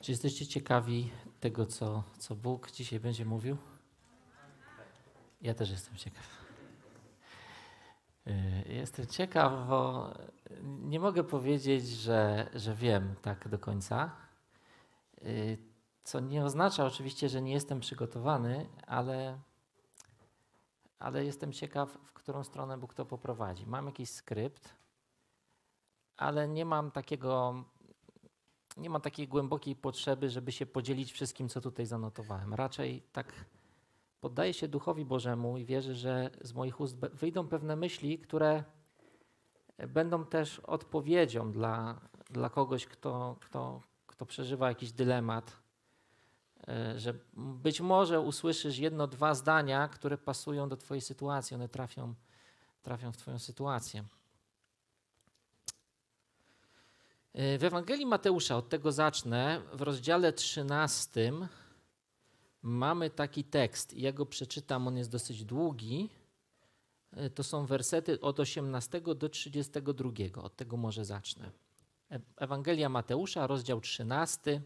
Czy jesteście ciekawi tego, co, co Bóg dzisiaj będzie mówił? Ja też jestem ciekaw. Y, jestem ciekaw, bo nie mogę powiedzieć, że, że wiem tak do końca. Y, co nie oznacza oczywiście, że nie jestem przygotowany, ale, ale jestem ciekaw, w którą stronę Bóg to poprowadzi. Mam jakiś skrypt, ale nie mam takiego nie ma takiej głębokiej potrzeby, żeby się podzielić wszystkim, co tutaj zanotowałem. Raczej tak poddaję się Duchowi Bożemu i wierzę, że z moich ust wyjdą pewne myśli, które będą też odpowiedzią dla, dla kogoś, kto, kto, kto przeżywa jakiś dylemat, e, że być może usłyszysz jedno, dwa zdania, które pasują do Twojej sytuacji, one trafią, trafią w Twoją sytuację. E, w Ewangelii Mateusza, od tego zacznę, w rozdziale 13 mamy taki tekst. Ja go przeczytam, on jest dosyć długi. E, to są wersety od 18 do 32. Od tego może zacznę. E, Ewangelia Mateusza, rozdział 13,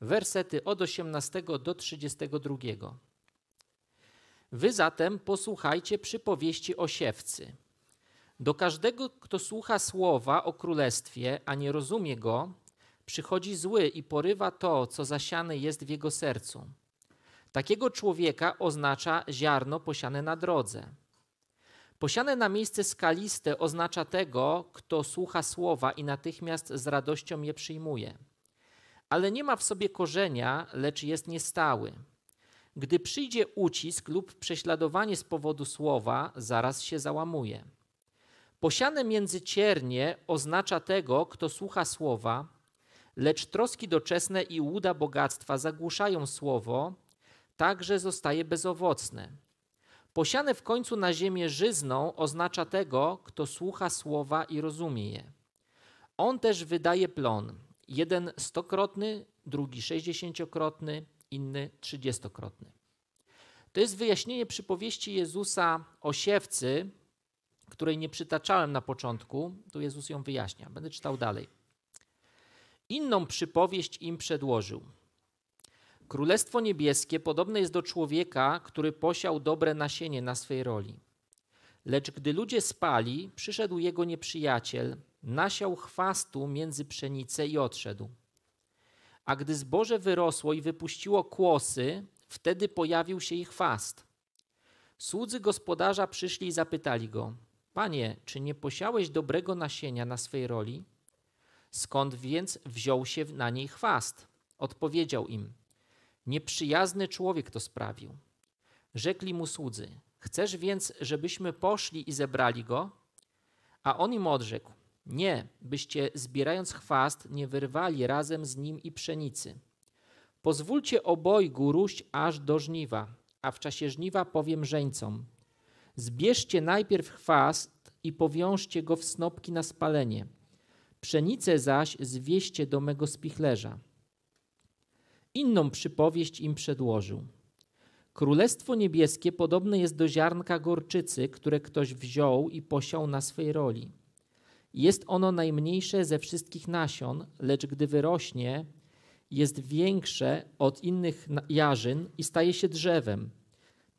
wersety od 18 do 32. Wy zatem posłuchajcie przypowieści o siewcy. Do każdego, kto słucha słowa o królestwie, a nie rozumie go, przychodzi zły i porywa to, co zasiane jest w jego sercu. Takiego człowieka oznacza ziarno posiane na drodze. Posiane na miejsce skaliste oznacza tego, kto słucha słowa i natychmiast z radością je przyjmuje. Ale nie ma w sobie korzenia, lecz jest niestały. Gdy przyjdzie ucisk lub prześladowanie z powodu słowa, zaraz się załamuje. Posiane między ciernie oznacza tego, kto słucha słowa, lecz troski doczesne i łuda bogactwa zagłuszają słowo, także zostaje bezowocne. Posiane w końcu na ziemię żyzną oznacza tego, kto słucha słowa i rozumie je. On też wydaje plon, jeden stokrotny, drugi sześćdziesięciokrotny, inny trzydziestokrotny. To jest wyjaśnienie przypowieści Jezusa o siewcy, której nie przytaczałem na początku, tu Jezus ją wyjaśnia. Będę czytał dalej. Inną przypowieść im przedłożył. Królestwo niebieskie podobne jest do człowieka, który posiał dobre nasienie na swej roli. Lecz gdy ludzie spali, przyszedł jego nieprzyjaciel, nasiał chwastu między pszenicę i odszedł. A gdy zboże wyrosło i wypuściło kłosy, wtedy pojawił się ich chwast. Słudzy gospodarza przyszli i zapytali go: Panie, czy nie posiałeś dobrego nasienia na swej roli? Skąd więc wziął się na niej chwast? Odpowiedział im: Nieprzyjazny człowiek to sprawił. Rzekli mu słudzy: Chcesz więc, żebyśmy poszli i zebrali go? A on im odrzekł: Nie, byście zbierając chwast, nie wyrwali razem z nim i pszenicy. Pozwólcie obojgu róść aż do żniwa, a w czasie żniwa powiem żeńcom: Zbierzcie najpierw chwast i powiążcie go w snopki na spalenie. Pszenicę zaś zwieście do mego spichlerza. Inną przypowieść im przedłożył. Królestwo niebieskie podobne jest do ziarnka gorczycy, które ktoś wziął i posiał na swej roli. Jest ono najmniejsze ze wszystkich nasion, lecz gdy wyrośnie, jest większe od innych jarzyn i staje się drzewem,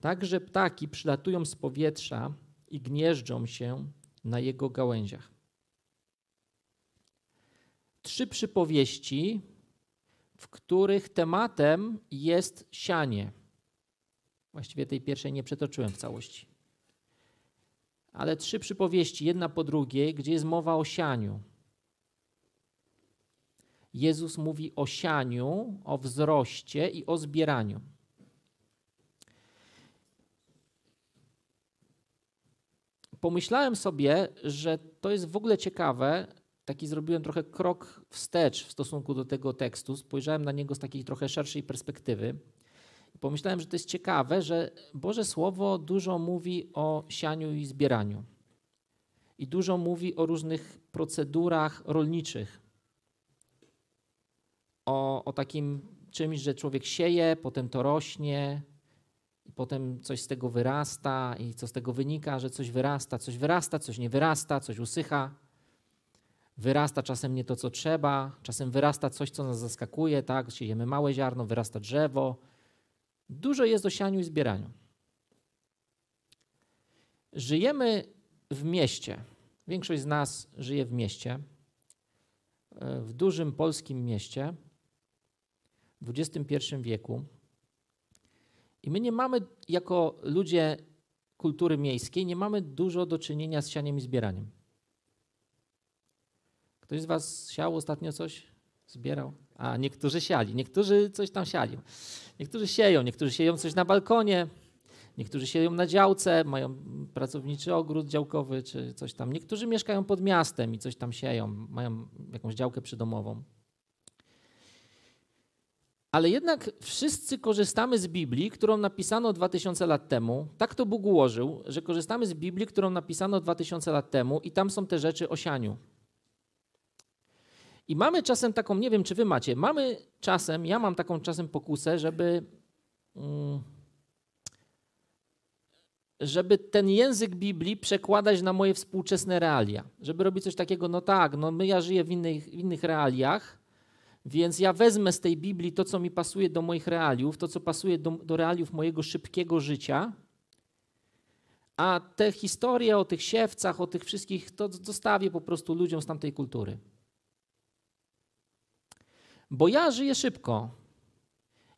Także ptaki przylatują z powietrza i gnieżdżą się na jego gałęziach. Trzy przypowieści, w których tematem jest sianie. Właściwie tej pierwszej nie przetoczyłem w całości. Ale trzy przypowieści, jedna po drugiej, gdzie jest mowa o sianiu. Jezus mówi o sianiu, o wzroście i o zbieraniu. pomyślałem sobie, że to jest w ogóle ciekawe. Taki zrobiłem trochę krok wstecz w stosunku do tego tekstu. Spojrzałem na niego z takiej trochę szerszej perspektywy. Pomyślałem, że to jest ciekawe, że Boże Słowo dużo mówi o sianiu i zbieraniu. I dużo mówi o różnych procedurach rolniczych. O, o takim czymś, że człowiek sieje, potem to rośnie, i potem coś z tego wyrasta, i co z tego wynika, że coś wyrasta, coś wyrasta, coś nie wyrasta, coś usycha. Wyrasta czasem nie to, co trzeba, czasem wyrasta coś, co nas zaskakuje, tak? Siejemy małe ziarno, wyrasta drzewo. Dużo jest o sianiu i zbieraniu. Żyjemy w mieście. Większość z nas żyje w mieście, w dużym polskim mieście w XXI wieku. I my nie mamy, jako ludzie kultury miejskiej, nie mamy dużo do czynienia z sianiem i zbieraniem. Ktoś z Was siał ostatnio coś? Zbierał? A niektórzy siali, niektórzy coś tam siali. Niektórzy sieją, niektórzy sieją coś na balkonie, niektórzy sieją na działce, mają pracowniczy ogród działkowy czy coś tam. Niektórzy mieszkają pod miastem i coś tam sieją, mają jakąś działkę przydomową. Ale jednak wszyscy korzystamy z Biblii, którą napisano 2000 lat temu. Tak to Bóg ułożył, że korzystamy z Biblii, którą napisano 2000 lat temu i tam są te rzeczy o sianiu. I mamy czasem taką, nie wiem czy wy macie, mamy czasem, ja mam taką czasem pokusę, żeby mm, żeby ten język Biblii przekładać na moje współczesne realia. Żeby robić coś takiego, no tak, no my, ja żyję w innych, w innych realiach, więc ja wezmę z tej Biblii to, co mi pasuje do moich realiów, to, co pasuje do, do realiów mojego szybkiego życia. A te historie o tych siewcach, o tych wszystkich, to zostawię po prostu ludziom z tamtej kultury. Bo ja żyję szybko.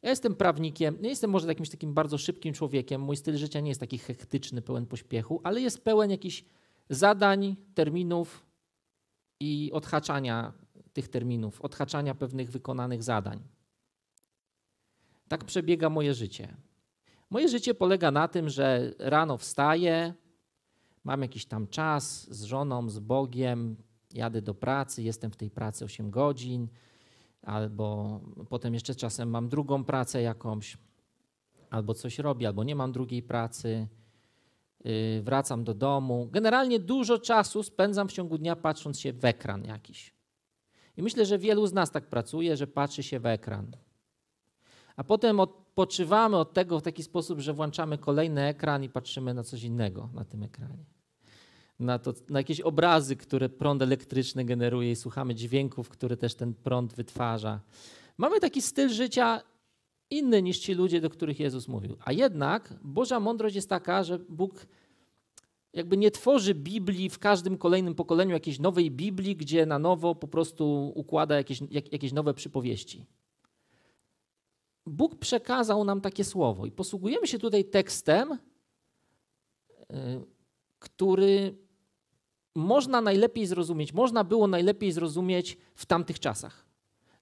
Ja jestem prawnikiem, nie jestem może jakimś takim bardzo szybkim człowiekiem. Mój styl życia nie jest taki hektyczny, pełen pośpiechu, ale jest pełen jakichś zadań, terminów i odhaczania tych terminów, odhaczania pewnych wykonanych zadań. Tak przebiega moje życie. Moje życie polega na tym, że rano wstaję, mam jakiś tam czas z żoną, z Bogiem, jadę do pracy, jestem w tej pracy 8 godzin, albo potem jeszcze czasem mam drugą pracę jakąś, albo coś robię, albo nie mam drugiej pracy, yy, wracam do domu. Generalnie dużo czasu spędzam w ciągu dnia patrząc się w ekran jakiś. I myślę, że wielu z nas tak pracuje, że patrzy się w ekran. A potem odpoczywamy od tego w taki sposób, że włączamy kolejny ekran i patrzymy na coś innego na tym ekranie. Na, to, na jakieś obrazy, które prąd elektryczny generuje i słuchamy dźwięków, które też ten prąd wytwarza. Mamy taki styl życia inny niż ci ludzie, do których Jezus mówił. A jednak Boża mądrość jest taka, że Bóg jakby nie tworzy Biblii w każdym kolejnym pokoleniu jakiejś nowej Biblii, gdzie na nowo po prostu układa jakieś, jak, jakieś nowe przypowieści. Bóg przekazał nam takie słowo i posługujemy się tutaj tekstem, e, który można najlepiej zrozumieć, można było najlepiej zrozumieć w tamtych czasach.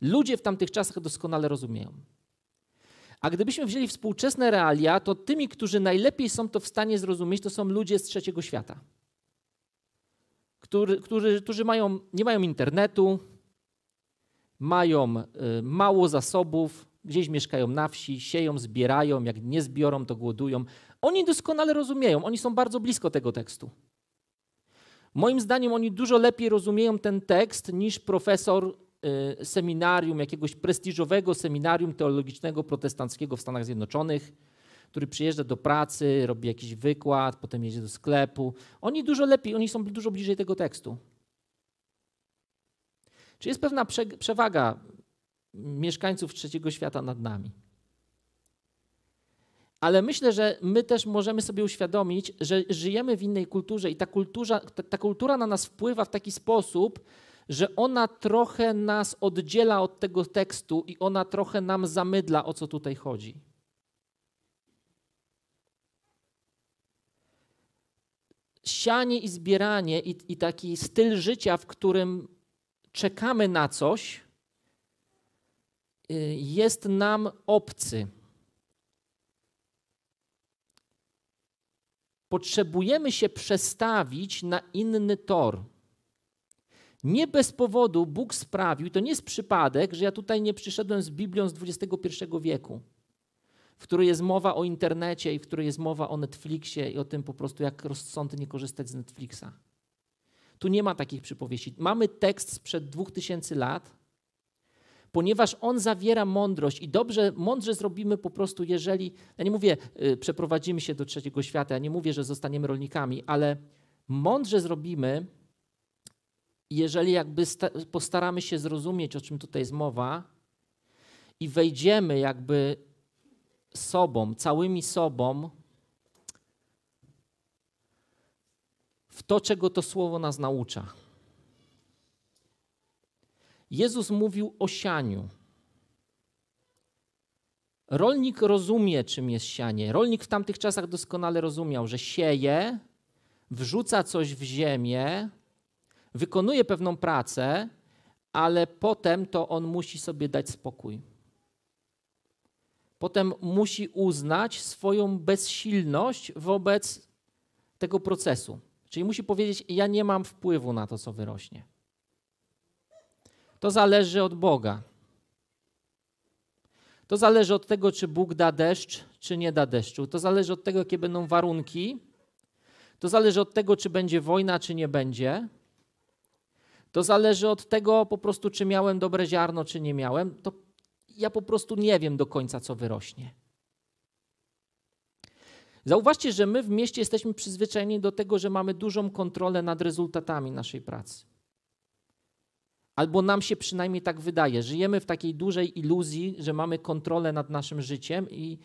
Ludzie w tamtych czasach doskonale rozumieją. A gdybyśmy wzięli współczesne realia, to tymi, którzy najlepiej są to w stanie zrozumieć, to są ludzie z trzeciego świata, który, którzy, którzy mają, nie mają internetu, mają y, mało zasobów, gdzieś mieszkają na wsi, sieją, zbierają, jak nie zbiorą, to głodują. Oni doskonale rozumieją, oni są bardzo blisko tego tekstu. Moim zdaniem oni dużo lepiej rozumieją ten tekst niż profesor Y, seminarium, jakiegoś prestiżowego seminarium teologicznego protestanckiego w Stanach Zjednoczonych, który przyjeżdża do pracy, robi jakiś wykład, potem jedzie do sklepu. Oni dużo lepiej, oni są dużo bliżej tego tekstu. Czy jest pewna przewaga mieszkańców trzeciego świata nad nami? Ale myślę, że my też możemy sobie uświadomić, że żyjemy w innej kulturze i ta kultura, ta, ta kultura na nas wpływa w taki sposób, że ona trochę nas oddziela od tego tekstu i ona trochę nam zamydla, o co tutaj chodzi. Sianie i zbieranie i, i taki styl życia, w którym czekamy na coś, y, jest nam obcy. Potrzebujemy się przestawić na inny tor. Nie bez powodu Bóg sprawił, to nie jest przypadek, że ja tutaj nie przyszedłem z Biblią z XXI wieku, w której jest mowa o internecie i w której jest mowa o Netflixie i o tym po prostu, jak rozsądnie korzystać z Netflixa. Tu nie ma takich przypowieści. Mamy tekst sprzed 2000 lat, ponieważ on zawiera mądrość i dobrze, mądrze zrobimy po prostu, jeżeli, ja nie mówię, yy, przeprowadzimy się do trzeciego świata, ja nie mówię, że zostaniemy rolnikami, ale mądrze zrobimy, jeżeli jakby postaramy się zrozumieć, o czym tutaj jest mowa, i wejdziemy jakby sobą, całymi sobą w to, czego to słowo nas naucza. Jezus mówił o sianiu. Rolnik rozumie, czym jest sianie. Rolnik w tamtych czasach doskonale rozumiał, że sieje, wrzuca coś w ziemię, wykonuje pewną pracę, ale potem to on musi sobie dać spokój. Potem musi uznać swoją bezsilność wobec tego procesu. Czyli musi powiedzieć: Ja nie mam wpływu na to, co wyrośnie. To zależy od Boga. To zależy od tego, czy Bóg da deszcz, czy nie da deszczu. To zależy od tego, jakie będą warunki. To zależy od tego, czy będzie wojna, czy nie będzie. To zależy od tego po prostu, czy miałem dobre ziarno, czy nie miałem. To ja po prostu nie wiem do końca, co wyrośnie. Zauważcie, że my w mieście jesteśmy przyzwyczajeni do tego, że mamy dużą kontrolę nad rezultatami naszej pracy. Albo nam się przynajmniej tak wydaje. Żyjemy w takiej dużej iluzji, że mamy kontrolę nad naszym życiem i,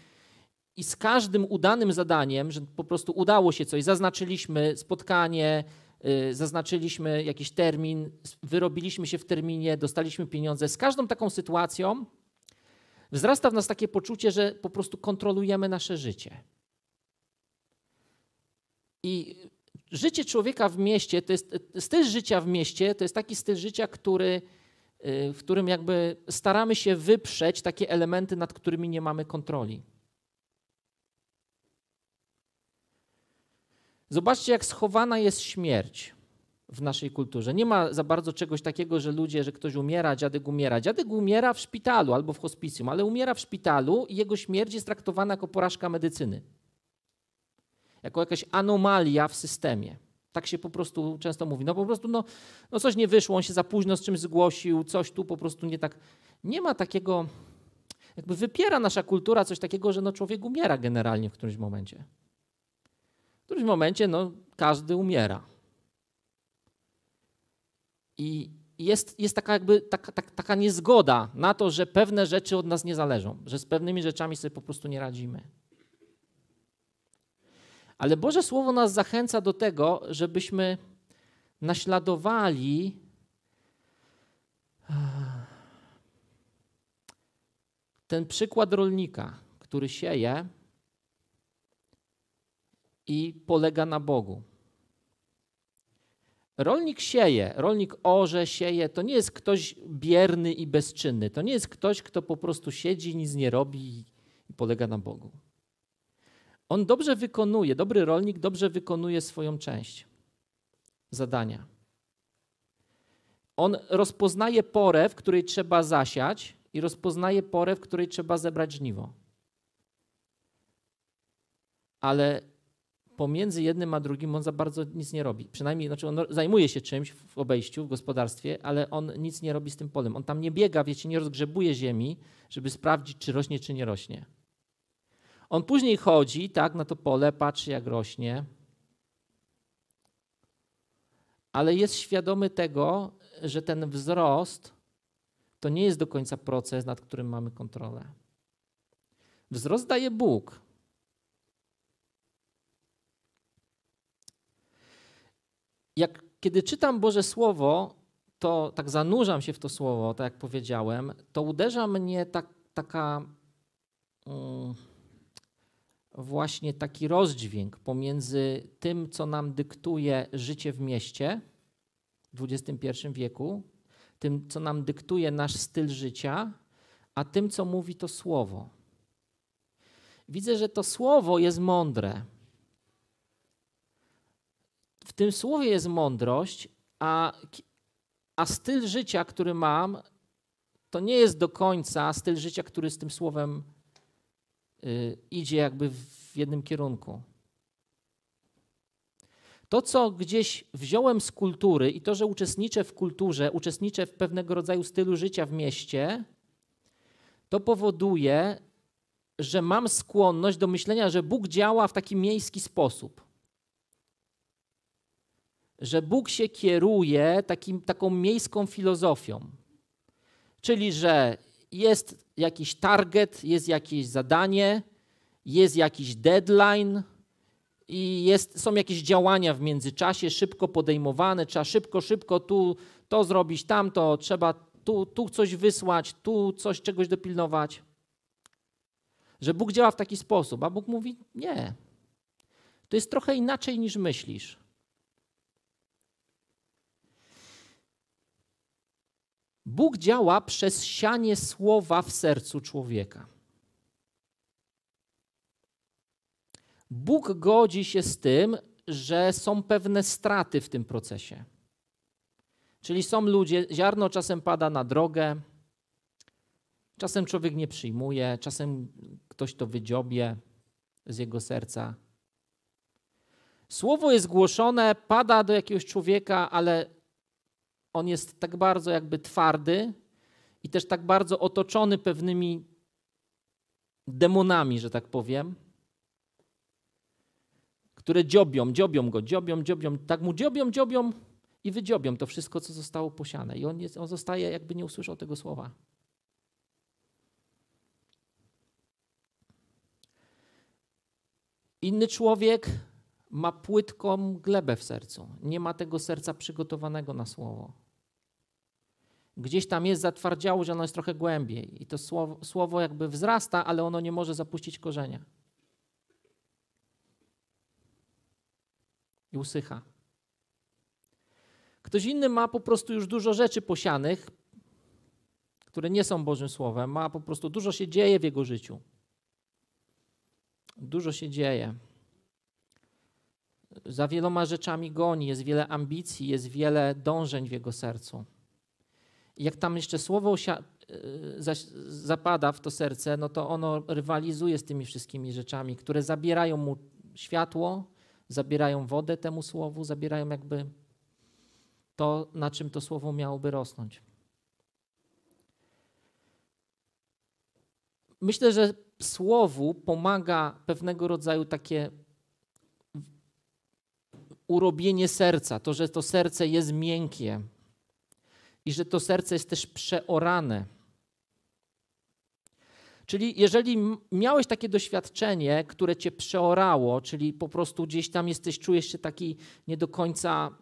i z każdym udanym zadaniem, że po prostu udało się coś, zaznaczyliśmy spotkanie, Y, zaznaczyliśmy jakiś termin, wyrobiliśmy się w terminie, dostaliśmy pieniądze. Z każdą taką sytuacją wzrasta w nas takie poczucie, że po prostu kontrolujemy nasze życie. I życie człowieka w mieście, to jest styl życia w mieście, to jest taki styl życia, który, y, w którym jakby staramy się wyprzeć takie elementy, nad którymi nie mamy kontroli. Zobaczcie, jak schowana jest śmierć w naszej kulturze. Nie ma za bardzo czegoś takiego, że ludzie, że ktoś umiera, dziadek umiera. Dziadek umiera w szpitalu albo w hospicjum, ale umiera w szpitalu i jego śmierć jest traktowana jako porażka medycyny. Jako jakaś anomalia w systemie. Tak się po prostu często mówi. No po prostu no, no coś nie wyszło, on się za późno z czymś zgłosił, coś tu po prostu nie tak. Nie ma takiego, jakby wypiera nasza kultura coś takiego, że no człowiek umiera generalnie w którymś momencie którymś momencie no, każdy umiera. I jest, jest taka, jakby, taka, taka, taka niezgoda na to, że pewne rzeczy od nas nie zależą, że z pewnymi rzeczami sobie po prostu nie radzimy. Ale Boże Słowo nas zachęca do tego, żebyśmy naśladowali ten przykład rolnika, który sieje i polega na Bogu. Rolnik sieje, rolnik orze, sieje. To nie jest ktoś bierny i bezczynny. To nie jest ktoś, kto po prostu siedzi, nic nie robi i polega na Bogu. On dobrze wykonuje, dobry rolnik dobrze wykonuje swoją część zadania. On rozpoznaje porę, w której trzeba zasiać i rozpoznaje porę, w której trzeba zebrać żniwo. Ale pomiędzy jednym a drugim on za bardzo nic nie robi. Przynajmniej znaczy on zajmuje się czymś w obejściu, w gospodarstwie, ale on nic nie robi z tym polem. On tam nie biega, wiecie, nie rozgrzebuje ziemi, żeby sprawdzić, czy rośnie, czy nie rośnie. On później chodzi tak na to pole, patrzy, jak rośnie, ale jest świadomy tego, że ten wzrost to nie jest do końca proces, nad którym mamy kontrolę. Wzrost daje Bóg. jak, kiedy czytam Boże Słowo, to tak zanurzam się w to Słowo, tak jak powiedziałem, to uderza mnie tak, taka um, właśnie taki rozdźwięk pomiędzy tym, co nam dyktuje życie w mieście w XXI wieku, tym, co nam dyktuje nasz styl życia, a tym, co mówi to Słowo. Widzę, że to Słowo jest mądre, w tym słowie jest mądrość, a, a styl życia, który mam, to nie jest do końca styl życia, który z tym słowem y, idzie jakby w jednym kierunku. To, co gdzieś wziąłem z kultury i to, że uczestniczę w kulturze, uczestniczę w pewnego rodzaju stylu życia w mieście, to powoduje, że mam skłonność do myślenia, że Bóg działa w taki miejski sposób że Bóg się kieruje takim, taką miejską filozofią. Czyli, że jest jakiś target, jest jakieś zadanie, jest jakiś deadline i jest, są jakieś działania w międzyczasie szybko podejmowane, trzeba szybko, szybko tu to zrobić, tamto, trzeba tu, tu coś wysłać, tu coś, czegoś dopilnować. Że Bóg działa w taki sposób, a Bóg mówi nie. To jest trochę inaczej niż myślisz. Bóg działa przez sianie słowa w sercu człowieka. Bóg godzi się z tym, że są pewne straty w tym procesie. Czyli są ludzie, ziarno czasem pada na drogę, czasem człowiek nie przyjmuje, czasem ktoś to wydziobie z jego serca. Słowo jest głoszone, pada do jakiegoś człowieka, ale on jest tak bardzo jakby twardy i też tak bardzo otoczony pewnymi demonami, że tak powiem, które dziobią, dziobią go, dziobią, dziobią, tak mu dziobią, dziobią i wydziobią to wszystko, co zostało posiane. I on, jest, on zostaje, jakby nie usłyszał tego słowa. Inny człowiek ma płytką glebę w sercu. Nie ma tego serca przygotowanego na słowo. Gdzieś tam jest zatwardziało, że ono jest trochę głębiej i to słowo, słowo jakby wzrasta, ale ono nie może zapuścić korzenia. I usycha. Ktoś inny ma po prostu już dużo rzeczy posianych, które nie są Bożym Słowem, ma po prostu dużo się dzieje w jego życiu. Dużo się dzieje za wieloma rzeczami goni, jest wiele ambicji, jest wiele dążeń w jego sercu. I jak tam jeszcze słowo y, zapada w to serce, no to ono rywalizuje z tymi wszystkimi rzeczami, które zabierają mu światło, zabierają wodę temu słowu, zabierają jakby to, na czym to słowo miałoby rosnąć. Myślę, że słowu pomaga pewnego rodzaju takie urobienie serca, to, że to serce jest miękkie i że to serce jest też przeorane. Czyli jeżeli miałeś takie doświadczenie, które cię przeorało, czyli po prostu gdzieś tam jesteś, czujesz się taki nie do końca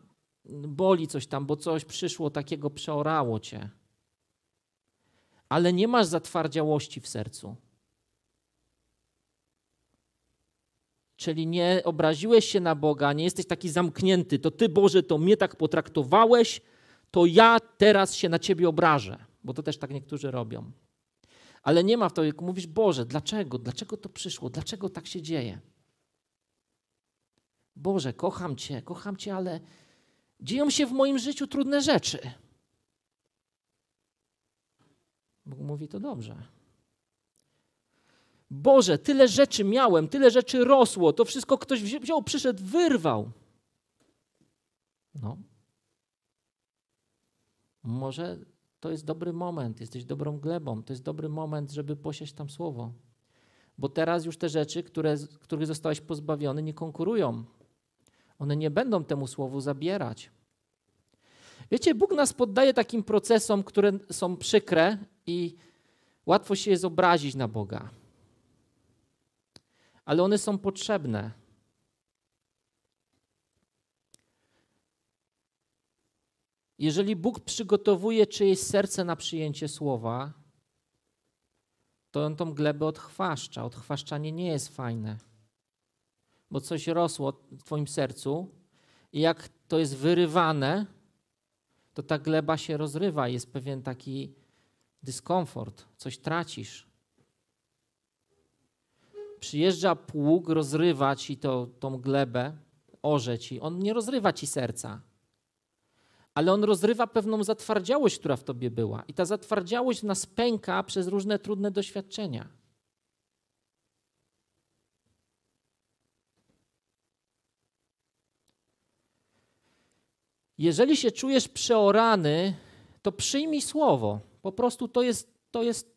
boli coś tam, bo coś przyszło takiego, przeorało cię. Ale nie masz zatwardziałości w sercu. Czyli nie obraziłeś się na Boga, nie jesteś taki zamknięty. To Ty, Boże, to mnie tak potraktowałeś, to ja teraz się na Ciebie obrażę. Bo to też tak niektórzy robią. Ale nie ma w to, jak mówisz, Boże, dlaczego? Dlaczego to przyszło? Dlaczego tak się dzieje? Boże, kocham Cię, kocham Cię, ale dzieją się w moim życiu trudne rzeczy. Bóg mówi to dobrze. Boże, tyle rzeczy miałem, tyle rzeczy rosło, to wszystko ktoś wziął, przyszedł, wyrwał. No. Może to jest dobry moment, jesteś dobrą glebą, to jest dobry moment, żeby posiać tam słowo. Bo teraz już te rzeczy, które, których zostałeś pozbawiony, nie konkurują. One nie będą temu słowu zabierać. Wiecie, Bóg nas poddaje takim procesom, które są przykre i łatwo się jest obrazić na Boga ale one są potrzebne. Jeżeli Bóg przygotowuje czyjeś serce na przyjęcie słowa, to on tą glebę odchwaszcza. Odchwaszczanie nie jest fajne, bo coś rosło w Twoim sercu i jak to jest wyrywane, to ta gleba się rozrywa. Jest pewien taki dyskomfort, coś tracisz. Przyjeżdża pług, rozrywa ci to, tą glebę, orze ci. On nie rozrywa ci serca, ale on rozrywa pewną zatwardziałość, która w tobie była. I ta zatwardziałość nas pęka przez różne trudne doświadczenia. Jeżeli się czujesz przeorany, to przyjmij słowo. Po prostu to jest, to jest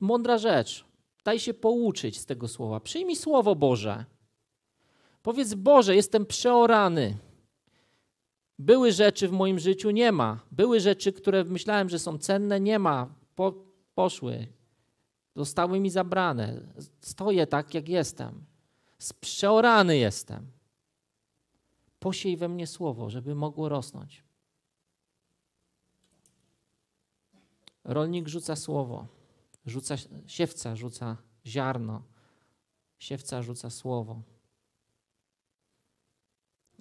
mądra rzecz. Daj się pouczyć z tego słowa. Przyjmij słowo Boże. Powiedz Boże, jestem przeorany. Były rzeczy w moim życiu nie ma. Były rzeczy, które myślałem, że są cenne, nie ma. Po, poszły. Zostały mi zabrane. Stoję tak, jak jestem. Przeorany jestem. Posiej we mnie słowo, żeby mogło rosnąć. Rolnik rzuca słowo rzuca siewca, rzuca ziarno, siewca rzuca słowo.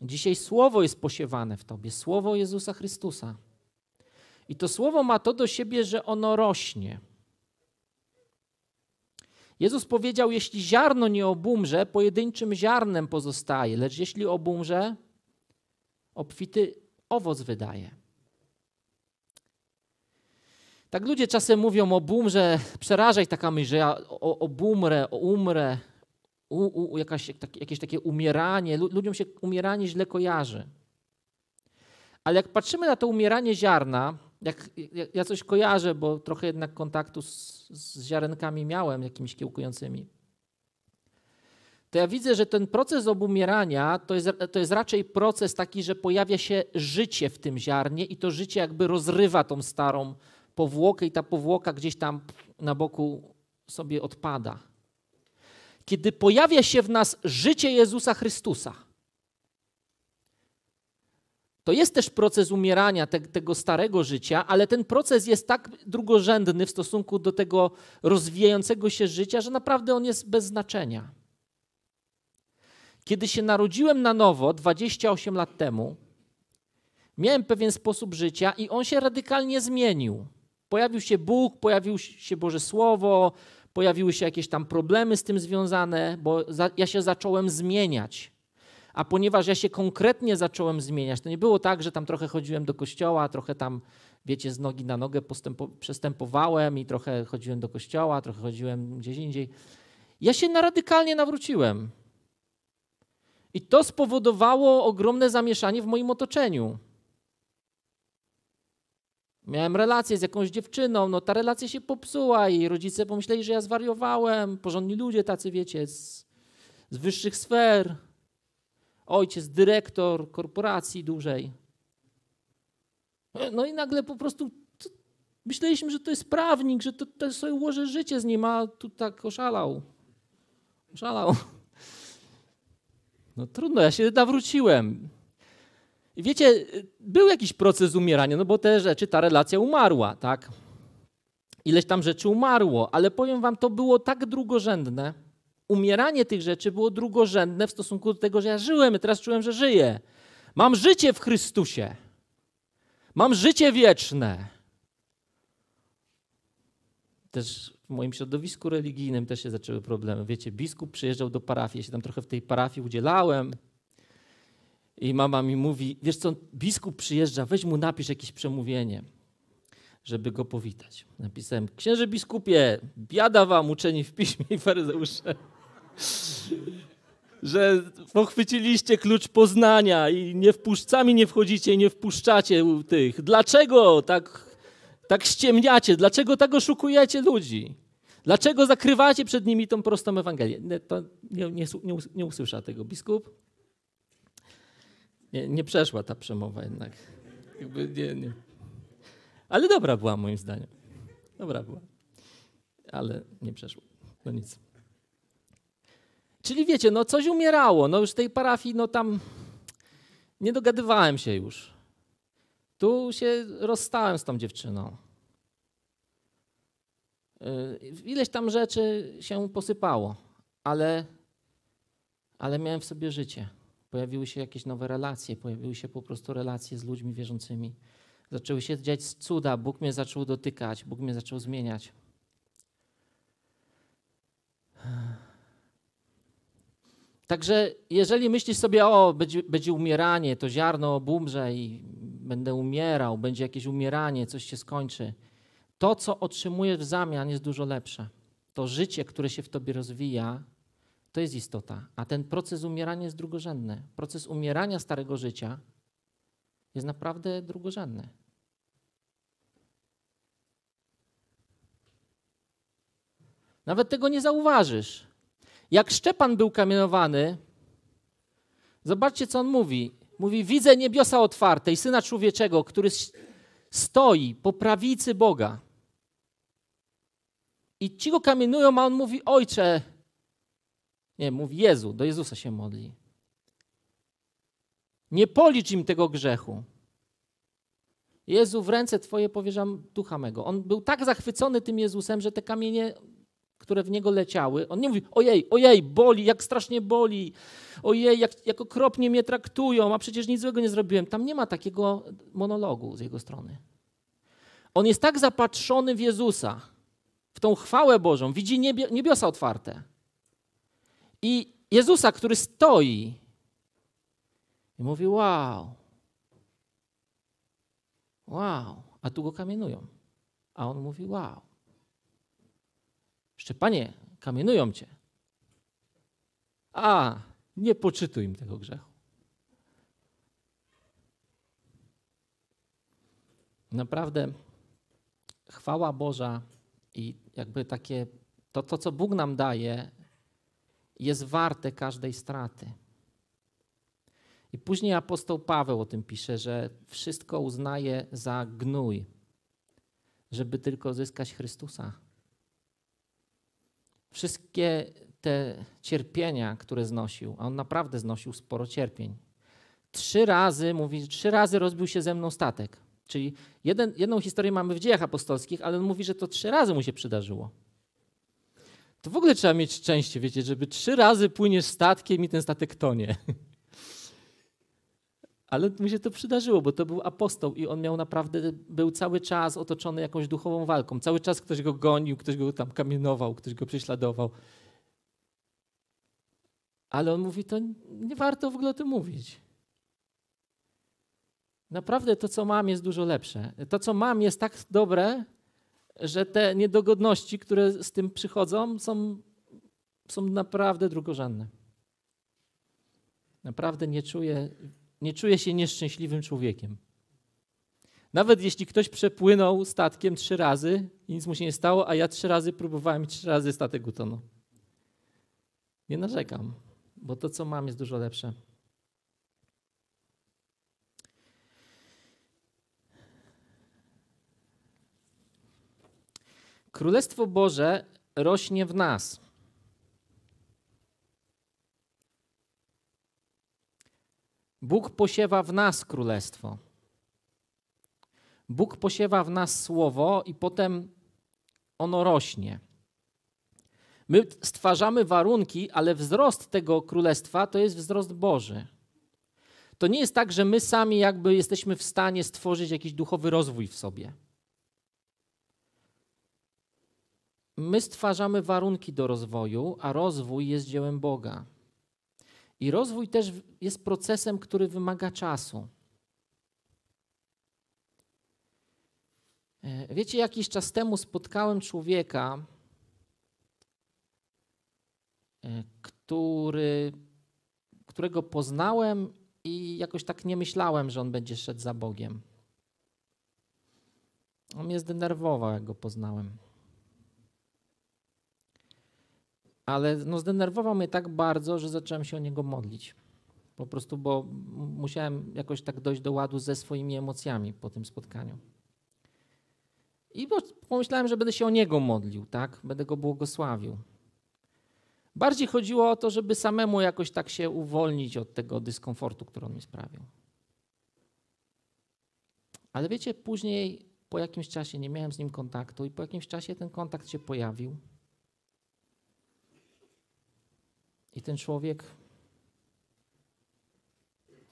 Dzisiaj słowo jest posiewane w tobie, słowo Jezusa Chrystusa. I to słowo ma to do siebie, że ono rośnie. Jezus powiedział: Jeśli ziarno nie obumrze, pojedynczym ziarnem pozostaje, lecz jeśli obumrze, obfity owoc wydaje. Tak ludzie czasem mówią o boomrze, przeraża ich taka myśl, że ja o, obumrę, o umrę, u, u, jakaś, tak, jakieś takie umieranie. Ludziom się umieranie źle kojarzy. Ale jak patrzymy na to umieranie ziarna, jak, jak ja coś kojarzę, bo trochę jednak kontaktu z, z ziarenkami miałem, jakimiś kiełkującymi, to ja widzę, że ten proces obumierania to jest, to jest raczej proces taki, że pojawia się życie w tym ziarnie i to życie jakby rozrywa tą starą powłokę i ta powłoka gdzieś tam na boku sobie odpada. Kiedy pojawia się w nas życie Jezusa Chrystusa, to jest też proces umierania te, tego starego życia, ale ten proces jest tak drugorzędny w stosunku do tego rozwijającego się życia, że naprawdę on jest bez znaczenia. Kiedy się narodziłem na nowo 28 lat temu, miałem pewien sposób życia i on się radykalnie zmienił. Pojawił się Bóg, pojawił się Boże Słowo, pojawiły się jakieś tam problemy z tym związane, bo za, ja się zacząłem zmieniać. A ponieważ ja się konkretnie zacząłem zmieniać, to nie było tak, że tam trochę chodziłem do kościoła, trochę tam, wiecie, z nogi na nogę przestępowałem i trochę chodziłem do kościoła, trochę chodziłem gdzieś indziej. Ja się na radykalnie nawróciłem. I to spowodowało ogromne zamieszanie w moim otoczeniu. Miałem relację z jakąś dziewczyną, no ta relacja się popsuła i rodzice pomyśleli, że ja zwariowałem. Porządni ludzie tacy, wiecie, z, z wyższych sfer. Ojciec, dyrektor korporacji dużej. No i nagle po prostu myśleliśmy, że to jest prawnik, że to, to sobie ułożę życie z nim, a tu tak oszalał. Oszalał. No trudno, ja się nawróciłem. I wiecie, był jakiś proces umierania, no bo te rzeczy, ta relacja umarła, tak? Ileś tam rzeczy umarło, ale powiem wam, to było tak drugorzędne. Umieranie tych rzeczy było drugorzędne w stosunku do tego, że ja żyłem i teraz czułem, że żyję. Mam życie w Chrystusie. Mam życie wieczne. Też w moim środowisku religijnym też się zaczęły problemy. Wiecie, biskup przyjeżdżał do parafii, ja się tam trochę w tej parafii udzielałem, i mama mi mówi, wiesz co, biskup przyjeżdża, weź mu napisz jakieś przemówienie, żeby go powitać. Napisałem, księże biskupie, biada wam uczeni w piśmie i faryzeusze, że pochwyciliście klucz poznania i nie wpuszcz, sami nie wchodzicie i nie wpuszczacie tych. Dlaczego tak, tak ściemniacie? Dlaczego tak oszukujecie ludzi? Dlaczego zakrywacie przed nimi tą prostą Ewangelię? Nie, to nie, nie, nie usłyszał tego biskup. Nie, nie przeszła ta przemowa jednak. Jakby nie, nie. Ale dobra była moim zdaniem. Dobra była. Ale nie przeszła. No nic. Czyli wiecie, no coś umierało. No już tej parafii, no tam nie dogadywałem się już. Tu się rozstałem z tą dziewczyną. Y, ileś tam rzeczy się posypało, ale, ale miałem w sobie życie. Pojawiły się jakieś nowe relacje, pojawiły się po prostu relacje z ludźmi wierzącymi. Zaczęły się dziać cuda, Bóg mnie zaczął dotykać, Bóg mnie zaczął zmieniać. Także jeżeli myślisz sobie, o, będzie, będzie umieranie, to ziarno obumrze i będę umierał, będzie jakieś umieranie, coś się skończy. To, co otrzymujesz w zamian, jest dużo lepsze. To życie, które się w tobie rozwija, to jest istota. A ten proces umierania jest drugorzędny. Proces umierania starego życia jest naprawdę drugorzędny. Nawet tego nie zauważysz. Jak Szczepan był kamienowany, zobaczcie, co on mówi. Mówi: Widzę niebiosa otwarte i syna człowieczego, który stoi po prawicy Boga. I ci go kamienują, a on mówi: Ojcze, nie, mówi Jezu, do Jezusa się modli. Nie policz im tego grzechu. Jezu, w ręce Twoje powierzam ducha mego. On był tak zachwycony tym Jezusem, że te kamienie, które w niego leciały, on nie mówi, ojej, ojej, boli, jak strasznie boli, ojej, jak, jak okropnie mnie traktują, a przecież nic złego nie zrobiłem. Tam nie ma takiego monologu z jego strony. On jest tak zapatrzony w Jezusa, w tą chwałę Bożą, widzi niebie, niebiosa otwarte i Jezusa, który stoi i mówi: Wow, wow, a tu go kamienują. A on mówi: Wow. Szczepanie, kamienują cię. A, nie poczytuj im tego grzechu. Naprawdę chwała Boża i jakby takie to, to co Bóg nam daje, jest warte każdej straty. I później apostoł Paweł o tym pisze, że wszystko uznaje za gnój, żeby tylko zyskać Chrystusa. Wszystkie te cierpienia, które znosił, a on naprawdę znosił sporo cierpień. Trzy razy, mówi, trzy razy rozbił się ze mną statek. Czyli jeden, jedną historię mamy w dziejach apostolskich, ale on mówi, że to trzy razy mu się przydarzyło to w ogóle trzeba mieć szczęście, wiecie, żeby trzy razy płyniesz statkiem i ten statek tonie. Ale mi się to przydarzyło, bo to był apostoł i on miał naprawdę, był cały czas otoczony jakąś duchową walką. Cały czas ktoś go gonił, ktoś go tam kamienował, ktoś go prześladował. Ale on mówi, to nie warto w ogóle o tym mówić. Naprawdę to, co mam, jest dużo lepsze. To, co mam, jest tak dobre, że te niedogodności, które z tym przychodzą, są, są naprawdę drugorzędne. Naprawdę nie czuję, nie czuję się nieszczęśliwym człowiekiem. Nawet jeśli ktoś przepłynął statkiem trzy razy i nic mu się nie stało, a ja trzy razy próbowałem i trzy razy statek utonął. Nie narzekam, bo to, co mam, jest dużo lepsze. Królestwo Boże rośnie w nas. Bóg posiewa w nas królestwo. Bóg posiewa w nas słowo i potem ono rośnie. My stwarzamy warunki, ale wzrost tego królestwa to jest wzrost Boży. To nie jest tak, że my sami jakby jesteśmy w stanie stworzyć jakiś duchowy rozwój w sobie. My stwarzamy warunki do rozwoju, a rozwój jest dziełem Boga. I rozwój też jest procesem, który wymaga czasu. E, wiecie, jakiś czas temu spotkałem człowieka, e, który, którego poznałem i jakoś tak nie myślałem, że on będzie szedł za Bogiem. On mnie zdenerwował, jak go poznałem. ale no zdenerwował mnie tak bardzo, że zacząłem się o niego modlić. Po prostu, bo musiałem jakoś tak dojść do ładu ze swoimi emocjami po tym spotkaniu. I pomyślałem, że będę się o niego modlił, tak? Będę go błogosławił. Bardziej chodziło o to, żeby samemu jakoś tak się uwolnić od tego dyskomfortu, który on mi sprawił. Ale wiecie, później po jakimś czasie nie miałem z nim kontaktu i po jakimś czasie ten kontakt się pojawił. I ten człowiek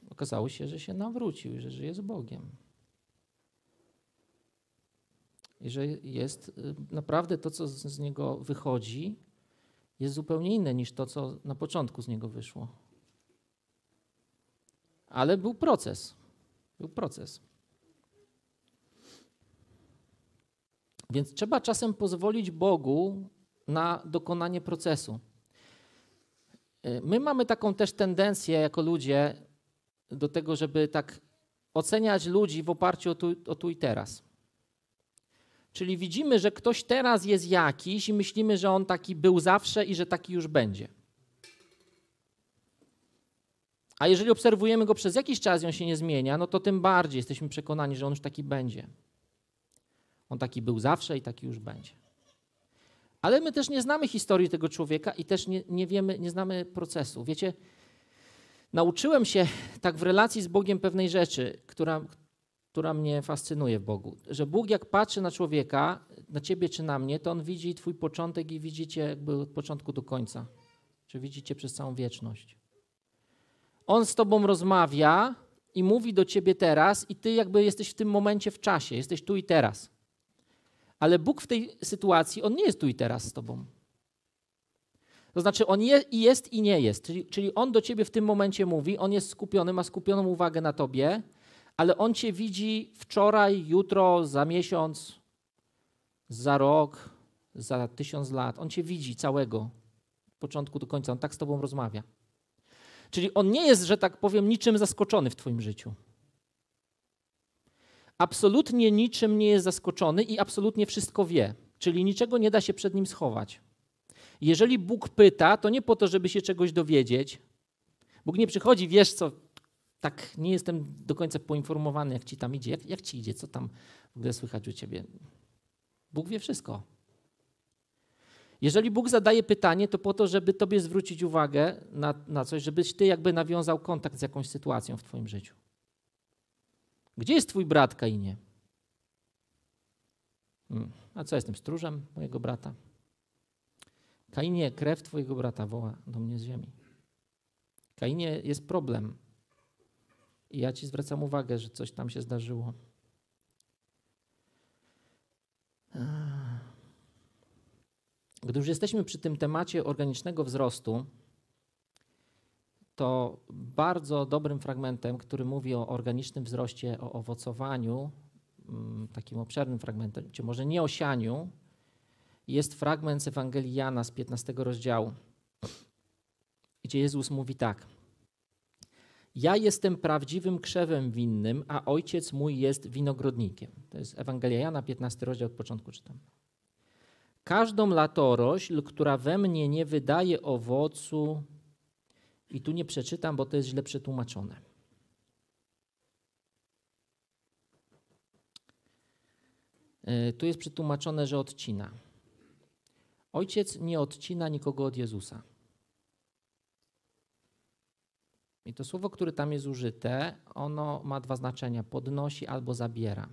okazało się, że się nawrócił że żyje z Bogiem. I że jest y, naprawdę to, co z niego wychodzi, jest zupełnie inne niż to, co na początku z niego wyszło. Ale był proces. Był proces. Więc trzeba czasem pozwolić Bogu na dokonanie procesu. Y, my mamy taką też tendencję jako ludzie do tego, żeby tak oceniać ludzi w oparciu o tu, o tu i teraz. Czyli widzimy, że ktoś teraz jest jakiś i myślimy, że on taki był zawsze i że taki już będzie. A jeżeli obserwujemy go przez jakiś czas i on się nie zmienia, no to tym bardziej jesteśmy przekonani, że on już taki będzie. On taki był zawsze i taki już będzie. Ale my też nie znamy historii tego człowieka i też nie, nie wiemy, nie znamy procesu. Wiecie, nauczyłem się tak w relacji z Bogiem pewnej rzeczy, która, która mnie fascynuje w Bogu. Że Bóg jak patrzy na człowieka, na ciebie czy na mnie, to on widzi twój początek i widzicie jakby od początku do końca. Czy widzicie przez całą wieczność. On z tobą rozmawia i mówi do ciebie teraz i ty jakby jesteś w tym momencie w czasie, jesteś tu i teraz. Ale Bóg w tej sytuacji, On nie jest tu i teraz z tobą. To znaczy, On je, i jest i nie jest. Czyli, czyli On do ciebie w tym momencie mówi, On jest skupiony, ma skupioną uwagę na tobie, ale On cię widzi wczoraj, jutro, za miesiąc, za rok, za tysiąc lat. On cię widzi całego, od początku do końca. On tak z tobą rozmawia. Czyli on nie jest, że tak powiem, niczym zaskoczony w twoim życiu absolutnie niczym nie jest zaskoczony i absolutnie wszystko wie, czyli niczego nie da się przed nim schować. Jeżeli Bóg pyta, to nie po to, żeby się czegoś dowiedzieć. Bóg nie przychodzi, wiesz co, tak nie jestem do końca poinformowany, jak ci tam idzie. Jak, jak ci idzie, co tam w ogóle słychać u ciebie? Bóg wie wszystko. Jeżeli Bóg zadaje pytanie, to po to, żeby tobie zwrócić uwagę na, na coś, żebyś ty jakby nawiązał kontakt z jakąś sytuacją w twoim życiu. Gdzie jest twój brat, Kainie? Hmm. A co, jestem stróżem mojego brata? Kainie, krew twojego brata woła do mnie z ziemi. Kainie, jest problem. I ja ci zwracam uwagę, że coś tam się zdarzyło. Gdy już jesteśmy przy tym temacie organicznego wzrostu, to bardzo dobrym fragmentem, który mówi o organicznym wzroście, o owocowaniu, mm, takim obszernym fragmentem, czy może nie o sianiu, jest fragment z Ewangelii Jana z 15 rozdziału, gdzie Jezus mówi tak. Ja jestem prawdziwym krzewem winnym, a ojciec mój jest winogrodnikiem. To jest Ewangelia Jana, 15 rozdział, od początku czytam. Każdą latorośl, która we mnie nie wydaje owocu, i tu nie przeczytam, bo to jest źle przetłumaczone. E, tu jest przetłumaczone, że odcina. Ojciec nie odcina nikogo od Jezusa. I to słowo, które tam jest użyte, ono ma dwa znaczenia: podnosi albo zabiera.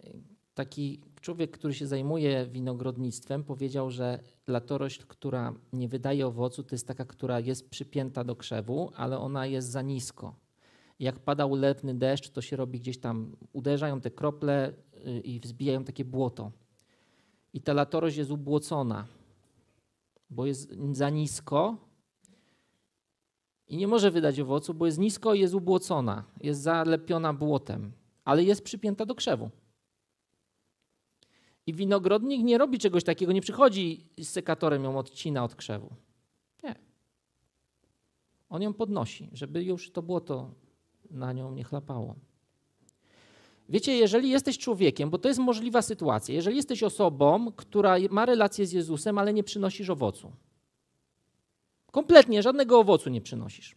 E, taki Człowiek, który się zajmuje winogrodnictwem, powiedział, że latorość, która nie wydaje owocu, to jest taka, która jest przypięta do krzewu, ale ona jest za nisko. Jak pada ulewny deszcz, to się robi gdzieś tam, uderzają te krople y, i wzbijają takie błoto. I ta latorość jest ubłocona, bo jest za nisko i nie może wydać owocu, bo jest nisko i jest ubłocona, jest zalepiona błotem, ale jest przypięta do krzewu. I winogrodnik nie robi czegoś takiego, nie przychodzi z sekatorem, ją odcina od krzewu. Nie. On ją podnosi, żeby już to błoto na nią nie chlapało. Wiecie, jeżeli jesteś człowiekiem, bo to jest możliwa sytuacja, jeżeli jesteś osobą, która ma relację z Jezusem, ale nie przynosisz owocu, kompletnie żadnego owocu nie przynosisz,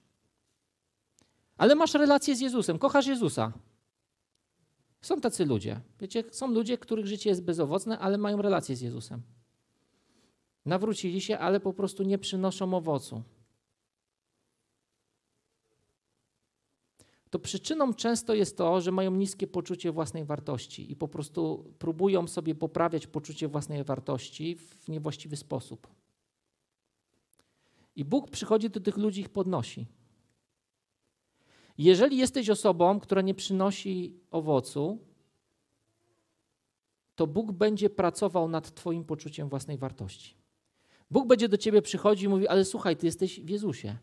ale masz relację z Jezusem, kochasz Jezusa, są tacy ludzie. Wiecie, są ludzie, których życie jest bezowocne, ale mają relację z Jezusem. Nawrócili się, ale po prostu nie przynoszą owocu. To przyczyną często jest to, że mają niskie poczucie własnej wartości i po prostu próbują sobie poprawiać poczucie własnej wartości w niewłaściwy sposób. I Bóg przychodzi do tych ludzi, ich podnosi. Jeżeli jesteś osobą, która nie przynosi owocu, to Bóg będzie pracował nad Twoim poczuciem własnej wartości. Bóg będzie do Ciebie przychodził i mówi: Ale słuchaj, Ty jesteś w Jezusie.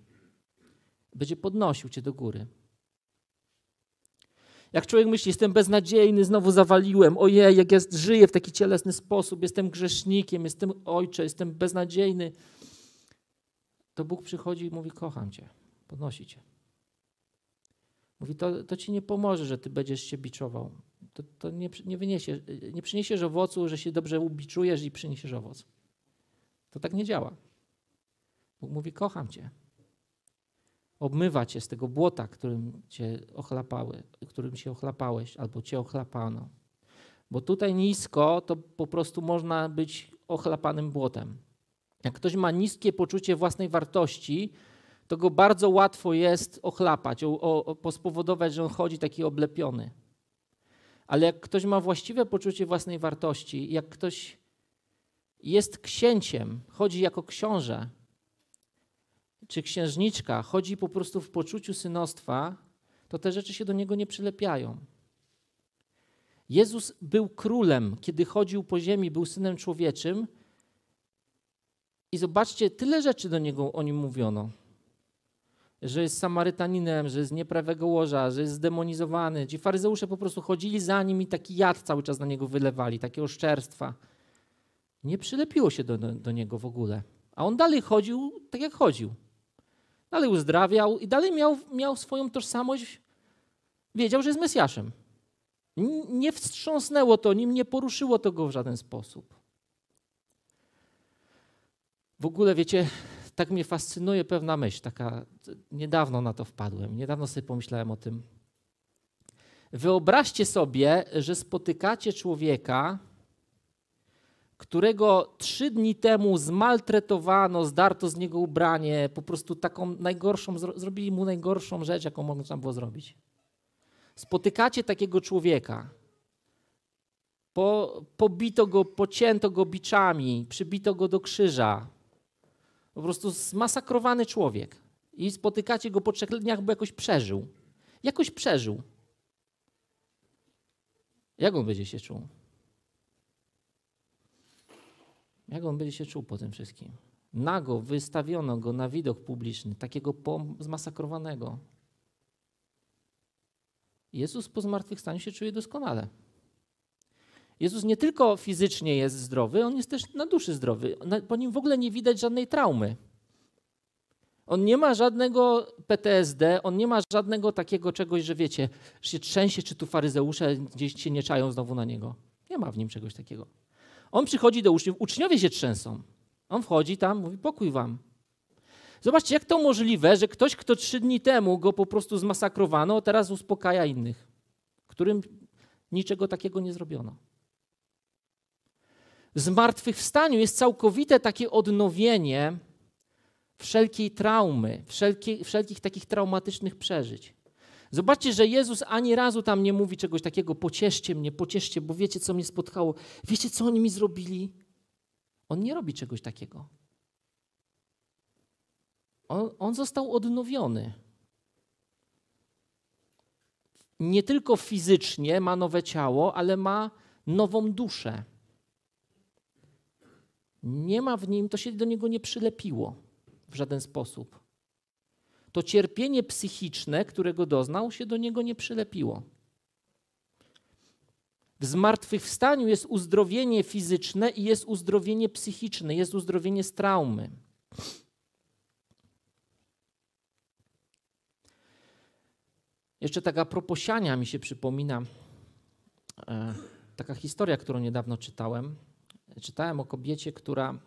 Będzie podnosił Cię do góry. Jak człowiek myśli, jestem beznadziejny, znowu zawaliłem, ojej, jak ja żyję w taki cielesny sposób, jestem grzesznikiem, jestem ojcze, jestem beznadziejny, to Bóg przychodzi i mówi: Kocham Cię, podnosi Cię. Mówi, to, to ci nie pomoże, że ty będziesz się biczował. To, to nie, nie, wyniesie, nie przyniesiesz owocu, że się dobrze ubiczujesz i przyniesiesz owoc. To tak nie działa. Bóg mówi, kocham cię. Obmywa cię z tego błota, którym cię ochlapały, którym się ochlapałeś albo cię ochlapano. Bo tutaj nisko to po prostu można być ochlapanym błotem. Jak ktoś ma niskie poczucie własnej wartości, to go bardzo łatwo jest ochlapać, o, o, że on chodzi taki oblepiony. Ale jak ktoś ma właściwe poczucie własnej wartości, jak ktoś jest księciem, chodzi jako książę czy księżniczka, chodzi po prostu w poczuciu synostwa, to te rzeczy się do niego nie przylepiają. Jezus był królem, kiedy chodził po ziemi, był synem człowieczym. I zobaczcie, tyle rzeczy do niego o nim mówiono że jest Samarytaninem, że jest nieprawego łoża, że jest zdemonizowany. Ci faryzeusze po prostu chodzili za nim i taki jad cały czas na niego wylewali, takie oszczerstwa. Nie przylepiło się do, do niego w ogóle. A on dalej chodził tak jak chodził. Dalej uzdrawiał i dalej miał, miał swoją tożsamość. Wiedział, że jest Mesjaszem. Nie wstrząsnęło to nim, nie poruszyło to go w żaden sposób. W ogóle, wiecie, tak mnie fascynuje pewna myśl, taka niedawno na to wpadłem, niedawno sobie pomyślałem o tym. Wyobraźcie sobie, że spotykacie człowieka, którego trzy dni temu zmaltretowano, zdarto z niego ubranie, po prostu taką najgorszą, zrobili mu najgorszą rzecz, jaką można było zrobić. Spotykacie takiego człowieka. Po, pobito go, pocięto go biczami, przybito go do krzyża, po prostu zmasakrowany człowiek. I spotykacie go po trzech dniach, bo jakoś przeżył. Jakoś przeżył. Jak on będzie się czuł? Jak on będzie się czuł po tym wszystkim? Nago wystawiono go na widok publiczny, takiego zmasakrowanego. Jezus po zmartwychwstaniu się czuje doskonale. Jezus nie tylko fizycznie jest zdrowy, on jest też na duszy zdrowy. Po nim w ogóle nie widać żadnej traumy. On nie ma żadnego PTSD, on nie ma żadnego takiego czegoś, że wiecie, że się trzęsie, czy tu faryzeusze gdzieś się nie czają znowu na niego. Nie ma w nim czegoś takiego. On przychodzi do uczniów, uczniowie się trzęsą. On wchodzi tam, mówi pokój wam. Zobaczcie, jak to możliwe, że ktoś, kto trzy dni temu go po prostu zmasakrowano, teraz uspokaja innych, którym niczego takiego nie zrobiono zmartwychwstaniu jest całkowite takie odnowienie wszelkiej traumy, wszelkich takich traumatycznych przeżyć. Zobaczcie, że Jezus ani razu tam nie mówi czegoś takiego: pocieszcie mnie, pocieszcie, bo wiecie, co mnie spotkało, wiecie, co oni mi zrobili. On nie robi czegoś takiego. On, on został odnowiony. Nie tylko fizycznie ma nowe ciało, ale ma nową duszę. Nie ma w nim, to się do niego nie przylepiło w żaden sposób. To cierpienie psychiczne, którego doznał, się do niego nie przylepiło. W zmartwychwstaniu jest uzdrowienie fizyczne i jest uzdrowienie psychiczne, jest uzdrowienie z traumy. Jeszcze taka proposiania mi się przypomina, e, taka historia, którą niedawno czytałem czytałem o kobiecie, która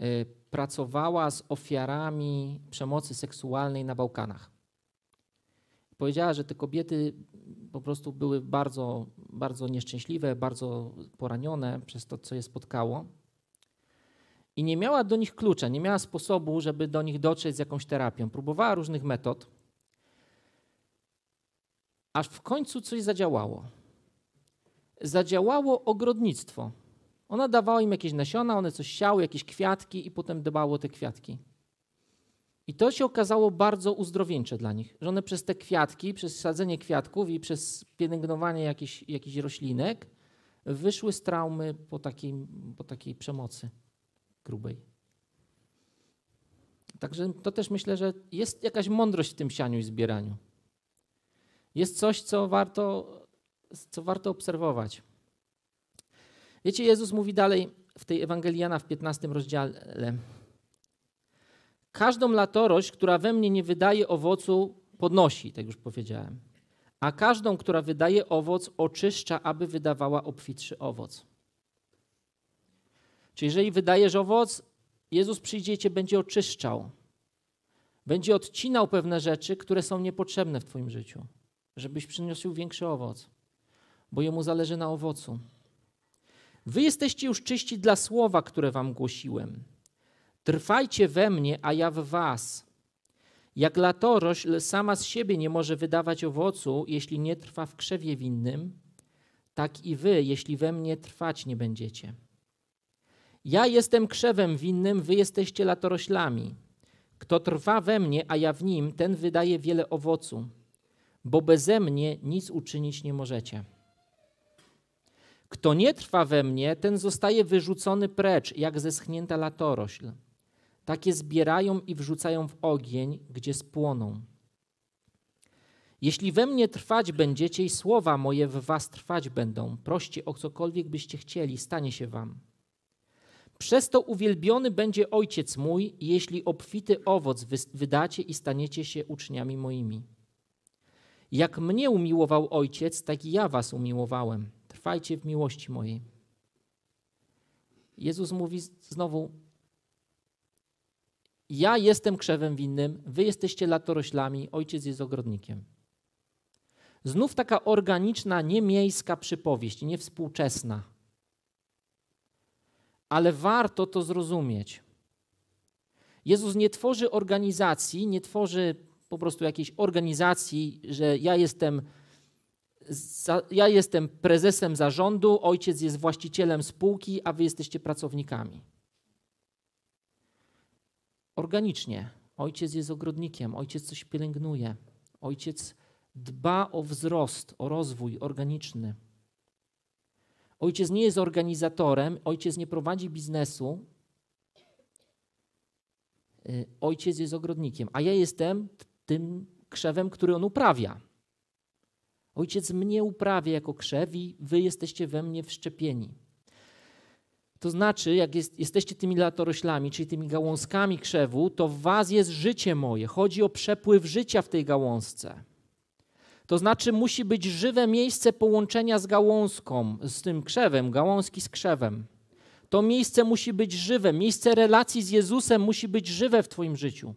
y, pracowała z ofiarami przemocy seksualnej na Bałkanach. Powiedziała, że te kobiety po prostu były bardzo, bardzo nieszczęśliwe, bardzo poranione przez to, co je spotkało. I nie miała do nich klucza, nie miała sposobu, żeby do nich dotrzeć z jakąś terapią. Próbowała różnych metod, aż w końcu coś zadziałało. Zadziałało ogrodnictwo. Ona dawała im jakieś nasiona, one coś siały, jakieś kwiatki i potem dbało o te kwiatki. I to się okazało bardzo uzdrowieńcze dla nich, że one przez te kwiatki, przez sadzenie kwiatków i przez pielęgnowanie jakichś, jakichś roślinek wyszły z traumy po takiej, po takiej przemocy grubej. Także to też myślę, że jest jakaś mądrość w tym sianiu i zbieraniu. Jest coś, co warto, co warto obserwować. Wiecie, Jezus mówi dalej w tej Ewangelii Jana w 15 rozdziale. Każdą latorość, która we mnie nie wydaje owocu, podnosi, tak już powiedziałem. A każdą, która wydaje owoc, oczyszcza, aby wydawała obfitszy owoc. Czyli jeżeli wydajesz owoc, Jezus przyjdzie i cię będzie oczyszczał. Będzie odcinał pewne rzeczy, które są niepotrzebne w Twoim życiu, żebyś przyniósł większy owoc, bo Jemu zależy na owocu. Wy jesteście już czyści dla słowa, które wam głosiłem. Trwajcie we mnie, a ja w was. Jak latorośl sama z siebie nie może wydawać owocu, jeśli nie trwa w krzewie winnym, tak i wy, jeśli we mnie trwać nie będziecie. Ja jestem krzewem winnym, wy jesteście latoroślami. Kto trwa we mnie, a ja w nim, ten wydaje wiele owocu, bo beze mnie nic uczynić nie możecie. Kto nie trwa we mnie, ten zostaje wyrzucony precz, jak zeschnięta latorośl. Takie zbierają i wrzucają w ogień, gdzie spłoną. Jeśli we mnie trwać będziecie i słowa moje w was trwać będą, proście o cokolwiek byście chcieli, stanie się wam. Przez to uwielbiony będzie Ojciec mój, jeśli obfity owoc wydacie i staniecie się uczniami moimi. Jak mnie umiłował Ojciec, tak i ja was umiłowałem. Trwajcie w miłości mojej. Jezus mówi znowu: Ja jestem krzewem winnym, wy jesteście latoroślami, ojciec jest ogrodnikiem. Znów taka organiczna, niemiejska przypowieść, niewspółczesna. Ale warto to zrozumieć. Jezus nie tworzy organizacji, nie tworzy po prostu jakiejś organizacji, że ja jestem za, ja jestem prezesem zarządu, ojciec jest właścicielem spółki, a wy jesteście pracownikami. Organicznie. Ojciec jest ogrodnikiem, ojciec coś pielęgnuje, ojciec dba o wzrost, o rozwój organiczny. Ojciec nie jest organizatorem, ojciec nie prowadzi biznesu. Y, ojciec jest ogrodnikiem, a ja jestem tym krzewem, który on uprawia. Ojciec mnie uprawia jako krzew i wy jesteście we mnie wszczepieni. To znaczy, jak jest, jesteście tymi latoroślami, czyli tymi gałązkami krzewu, to w was jest życie moje. Chodzi o przepływ życia w tej gałązce. To znaczy, musi być żywe miejsce połączenia z gałązką, z tym krzewem, gałązki z krzewem. To miejsce musi być żywe, miejsce relacji z Jezusem musi być żywe w Twoim życiu.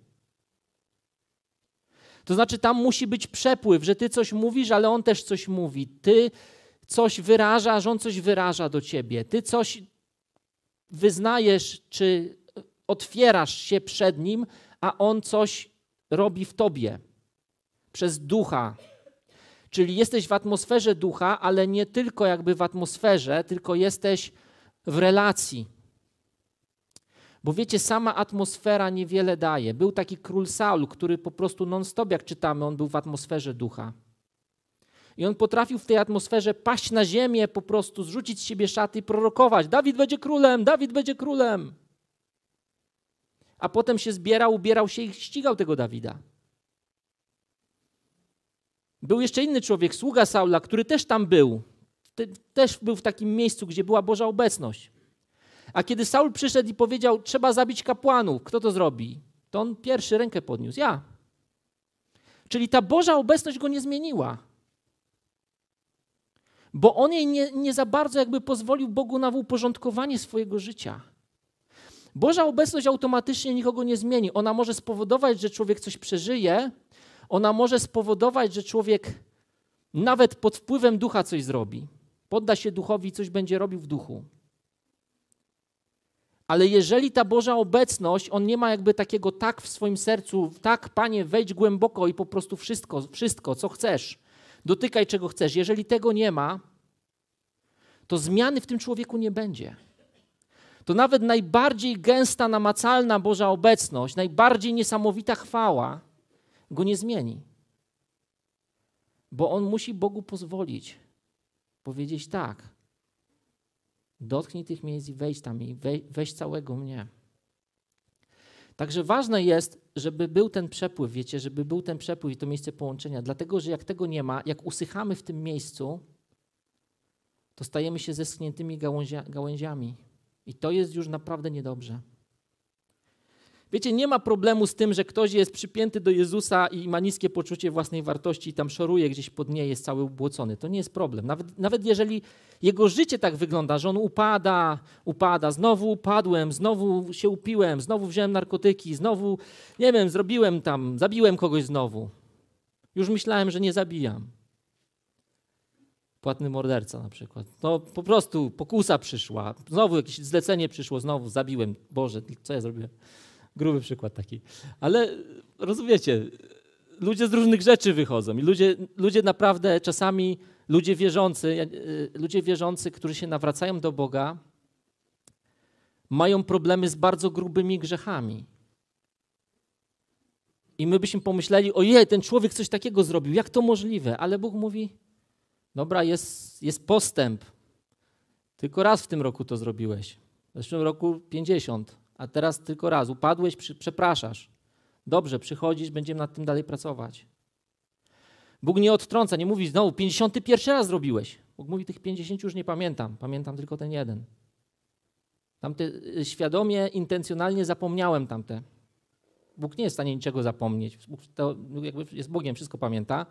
To znaczy, tam musi być przepływ, że ty coś mówisz, ale on też coś mówi. Ty coś wyrażasz, on coś wyraża do ciebie. Ty coś wyznajesz, czy otwierasz się przed nim, a on coś robi w tobie przez ducha. Czyli jesteś w atmosferze ducha, ale nie tylko jakby w atmosferze, tylko jesteś w relacji. Bo wiecie, sama atmosfera niewiele daje. Był taki król Saul, który po prostu non-stop, jak czytamy, on był w atmosferze ducha. I on potrafił w tej atmosferze paść na ziemię, po prostu zrzucić z siebie szaty i prorokować. Dawid będzie królem, Dawid będzie królem. A potem się zbierał, ubierał się i ścigał tego Dawida. Był jeszcze inny człowiek, sługa Saula, który też tam był. Też był w takim miejscu, gdzie była Boża obecność. A kiedy Saul przyszedł i powiedział, trzeba zabić kapłanów, kto to zrobi? To on pierwszy rękę podniósł. Ja. Czyli ta Boża obecność go nie zmieniła. Bo on jej nie, nie za bardzo jakby pozwolił Bogu na uporządkowanie swojego życia. Boża obecność automatycznie nikogo nie zmieni. Ona może spowodować, że człowiek coś przeżyje, ona może spowodować, że człowiek nawet pod wpływem ducha coś zrobi. Podda się duchowi i coś będzie robił w duchu. Ale jeżeli ta Boża obecność, on nie ma jakby takiego tak w swoim sercu, tak, Panie, wejdź głęboko i po prostu wszystko, wszystko, co chcesz, dotykaj czego chcesz. Jeżeli tego nie ma, to zmiany w tym człowieku nie będzie. To nawet najbardziej gęsta, namacalna Boża obecność, najbardziej niesamowita chwała go nie zmieni. Bo on musi Bogu pozwolić powiedzieć tak. Dotknij tych miejsc i wejdź tam i weź całego mnie. Także ważne jest, żeby był ten przepływ, wiecie, żeby był ten przepływ i to miejsce połączenia, dlatego że jak tego nie ma, jak usychamy w tym miejscu, to stajemy się zeschniętymi gałęzia, gałęziami. I to jest już naprawdę niedobrze. Wiecie, nie ma problemu z tym, że ktoś jest przypięty do Jezusa i ma niskie poczucie własnej wartości i tam szoruje gdzieś pod niej, jest cały ubłocony. To nie jest problem. Nawet, nawet jeżeli jego życie tak wygląda, że on upada, upada, znowu upadłem, znowu się upiłem, znowu wziąłem narkotyki, znowu, nie wiem, zrobiłem tam, zabiłem kogoś znowu. Już myślałem, że nie zabijam. Płatny morderca na przykład. No po prostu pokusa przyszła, znowu jakieś zlecenie przyszło, znowu zabiłem. Boże, co ja zrobiłem? Gruby przykład taki. Ale rozumiecie, ludzie z różnych rzeczy wychodzą i ludzie, ludzie naprawdę czasami, ludzie wierzący, e, ludzie wierzący, którzy się nawracają do Boga, mają problemy z bardzo grubymi grzechami. I my byśmy pomyśleli, ojej, ten człowiek coś takiego zrobił, jak to możliwe? Ale Bóg mówi, dobra, jest, jest postęp. Tylko raz w tym roku to zrobiłeś. W zeszłym roku 50 a teraz tylko raz. Upadłeś, przepraszasz. Dobrze, przychodzisz, będziemy nad tym dalej pracować. Bóg nie odtrąca, nie mówi znowu, 51 raz zrobiłeś. Bóg mówi, tych 50 już nie pamiętam, pamiętam tylko ten jeden. Tamte, y, świadomie, intencjonalnie zapomniałem tamte. Bóg nie jest w stanie niczego zapomnieć. Bóg to jakby jest Bogiem, wszystko pamięta,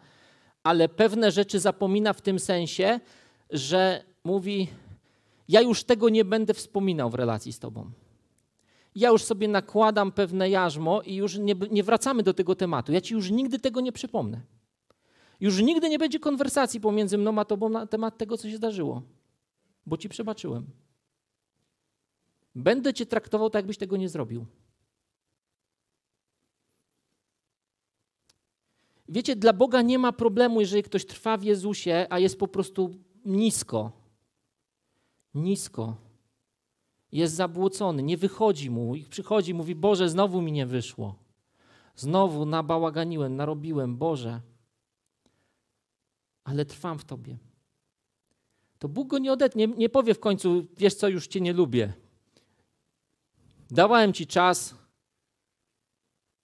ale pewne rzeczy zapomina w tym sensie, że mówi: Ja już tego nie będę wspominał w relacji z Tobą ja już sobie nakładam pewne jarzmo i już nie, nie wracamy do tego tematu. Ja ci już nigdy tego nie przypomnę. Już nigdy nie będzie konwersacji pomiędzy mną a tobą na temat tego, co się zdarzyło, bo ci przebaczyłem. Będę cię traktował tak, jakbyś tego nie zrobił. Wiecie, dla Boga nie ma problemu, jeżeli ktoś trwa w Jezusie, a jest po prostu nisko. Nisko. Jest zabłocony, nie wychodzi mu i przychodzi, mówi: Boże, znowu mi nie wyszło. Znowu nabałaganiłem, narobiłem, Boże, ale trwam w Tobie. To Bóg go nie odetnie, nie powie w końcu: Wiesz co, już Cię nie lubię. Dawałem Ci czas,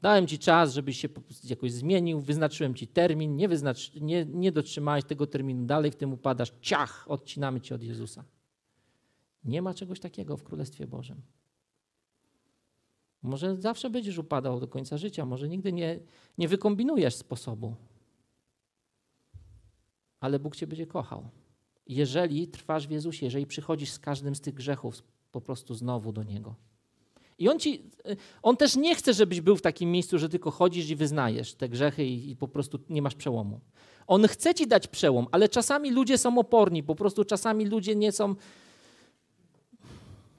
Dałem ci czas, żebyś się jakoś zmienił, wyznaczyłem ci termin, nie, wyznaczy, nie, nie dotrzymałeś tego terminu, dalej w tym upadasz, ciach, odcinamy cię od Jezusa. Nie ma czegoś takiego w Królestwie Bożym. Może zawsze będziesz upadał do końca życia, może nigdy nie, nie wykombinujesz sposobu, ale Bóg Cię będzie kochał. Jeżeli trwasz w Jezusie, jeżeli przychodzisz z każdym z tych grzechów po prostu znowu do Niego. I on, ci, on też nie chce, żebyś był w takim miejscu, że tylko chodzisz i wyznajesz te grzechy i, i po prostu nie masz przełomu. On chce ci dać przełom, ale czasami ludzie są oporni, po prostu czasami ludzie nie są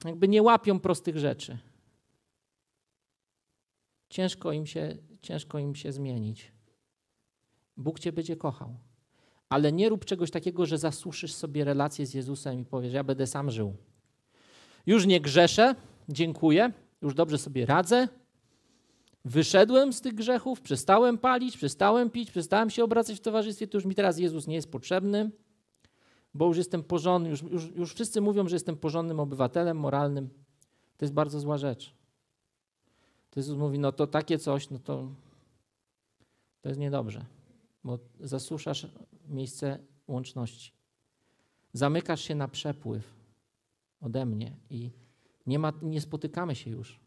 jakby nie łapią prostych rzeczy. Ciężko im się, ciężko im się zmienić. Bóg cię będzie kochał. Ale nie rób czegoś takiego, że zasuszysz sobie relację z Jezusem i powiesz, ja będę sam żył. Już nie grzeszę, dziękuję, już dobrze sobie radzę. Wyszedłem z tych grzechów, przestałem palić, przestałem pić, przestałem się obracać w towarzystwie, to już mi teraz Jezus nie jest potrzebny bo już jestem porządny, już, już, już wszyscy mówią, że jestem porządnym obywatelem, moralnym. To jest bardzo zła rzecz. To Jezus mówi, no to takie coś, no to, to jest niedobrze, bo zasuszasz miejsce łączności. Zamykasz się na przepływ ode mnie i nie, ma, nie spotykamy się już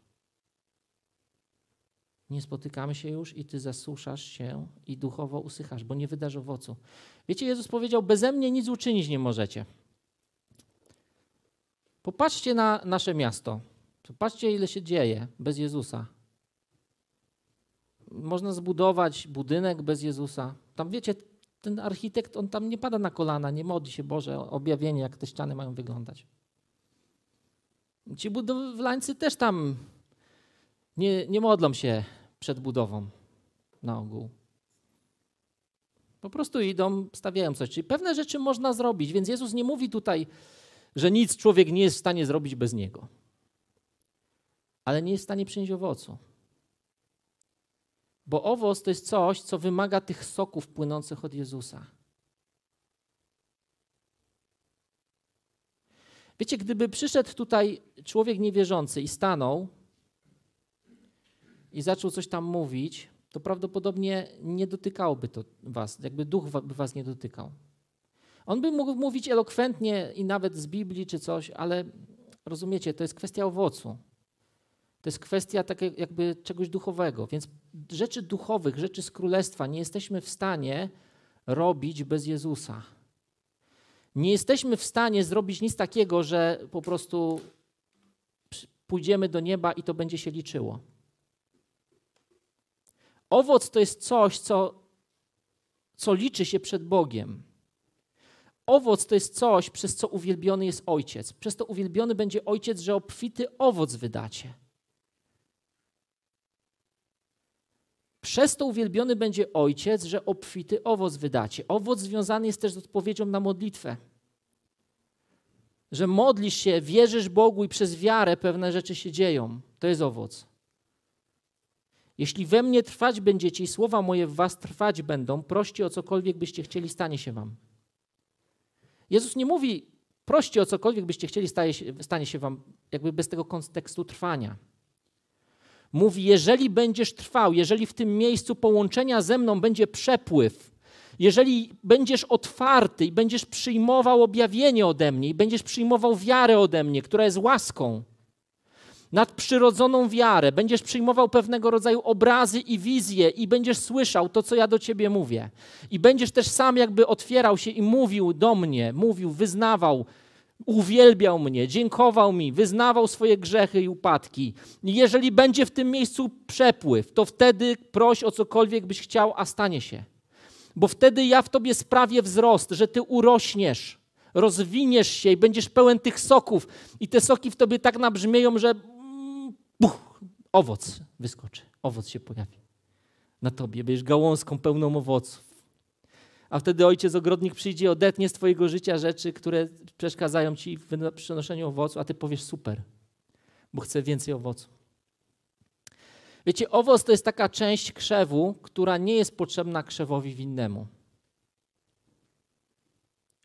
nie spotykamy się już i ty zasuszasz się i duchowo usychasz, bo nie wydasz owocu. Wiecie, Jezus powiedział, beze mnie nic uczynić nie możecie. Popatrzcie na nasze miasto. Popatrzcie, ile się dzieje bez Jezusa. Można zbudować budynek bez Jezusa. Tam wiecie, ten architekt, on tam nie pada na kolana, nie modli się, Boże, objawienie, jak te ściany mają wyglądać. Ci budowlańcy też tam nie, nie modlą się, przed budową na ogół. Po prostu idą, stawiają coś. Czyli pewne rzeczy można zrobić, więc Jezus nie mówi tutaj, że nic człowiek nie jest w stanie zrobić bez niego, ale nie jest w stanie przynieść owocu. Bo owoc to jest coś, co wymaga tych soków płynących od Jezusa. Wiecie, gdyby przyszedł tutaj człowiek niewierzący i stanął i zaczął coś tam mówić, to prawdopodobnie nie dotykałoby to was, jakby duch by was nie dotykał. On by mógł mówić elokwentnie i nawet z Biblii czy coś, ale rozumiecie, to jest kwestia owocu. To jest kwestia takiego jakby czegoś duchowego. Więc rzeczy duchowych, rzeczy z królestwa nie jesteśmy w stanie robić bez Jezusa. Nie jesteśmy w stanie zrobić nic takiego, że po prostu pójdziemy do nieba i to będzie się liczyło. Owoc to jest coś, co, co liczy się przed Bogiem. Owoc to jest coś, przez co uwielbiony jest ojciec. Przez to uwielbiony będzie ojciec, że obfity owoc wydacie. Przez to uwielbiony będzie ojciec, że obfity owoc wydacie. Owoc związany jest też z odpowiedzią na modlitwę. Że modlisz się, wierzysz Bogu i przez wiarę pewne rzeczy się dzieją. To jest owoc. Jeśli we mnie trwać będziecie i słowa moje w was trwać będą, proście o cokolwiek byście chcieli, stanie się wam. Jezus nie mówi, proście o cokolwiek byście chcieli, się, stanie się wam, jakby bez tego kontekstu trwania. Mówi, jeżeli będziesz trwał, jeżeli w tym miejscu połączenia ze mną będzie przepływ, jeżeli będziesz otwarty i będziesz przyjmował objawienie ode mnie i będziesz przyjmował wiarę ode mnie, która jest łaską, nadprzyrodzoną wiarę, będziesz przyjmował pewnego rodzaju obrazy i wizje i będziesz słyszał to, co ja do ciebie mówię. I będziesz też sam jakby otwierał się i mówił do mnie, mówił, wyznawał, uwielbiał mnie, dziękował mi, wyznawał swoje grzechy i upadki. Jeżeli będzie w tym miejscu przepływ, to wtedy proś o cokolwiek byś chciał, a stanie się. Bo wtedy ja w tobie sprawię wzrost, że ty urośniesz rozwiniesz się i będziesz pełen tych soków. I te soki w tobie tak nabrzmieją, że buch, owoc wyskoczy, owoc się pojawi na tobie. Będziesz gałązką pełną owoców. A wtedy ojciec ogrodnik przyjdzie, odetnie z twojego życia rzeczy, które przeszkadzają ci w przynoszeniu owocu, a ty powiesz super, bo chcę więcej owocu. Wiecie, owoc to jest taka część krzewu, która nie jest potrzebna krzewowi winnemu.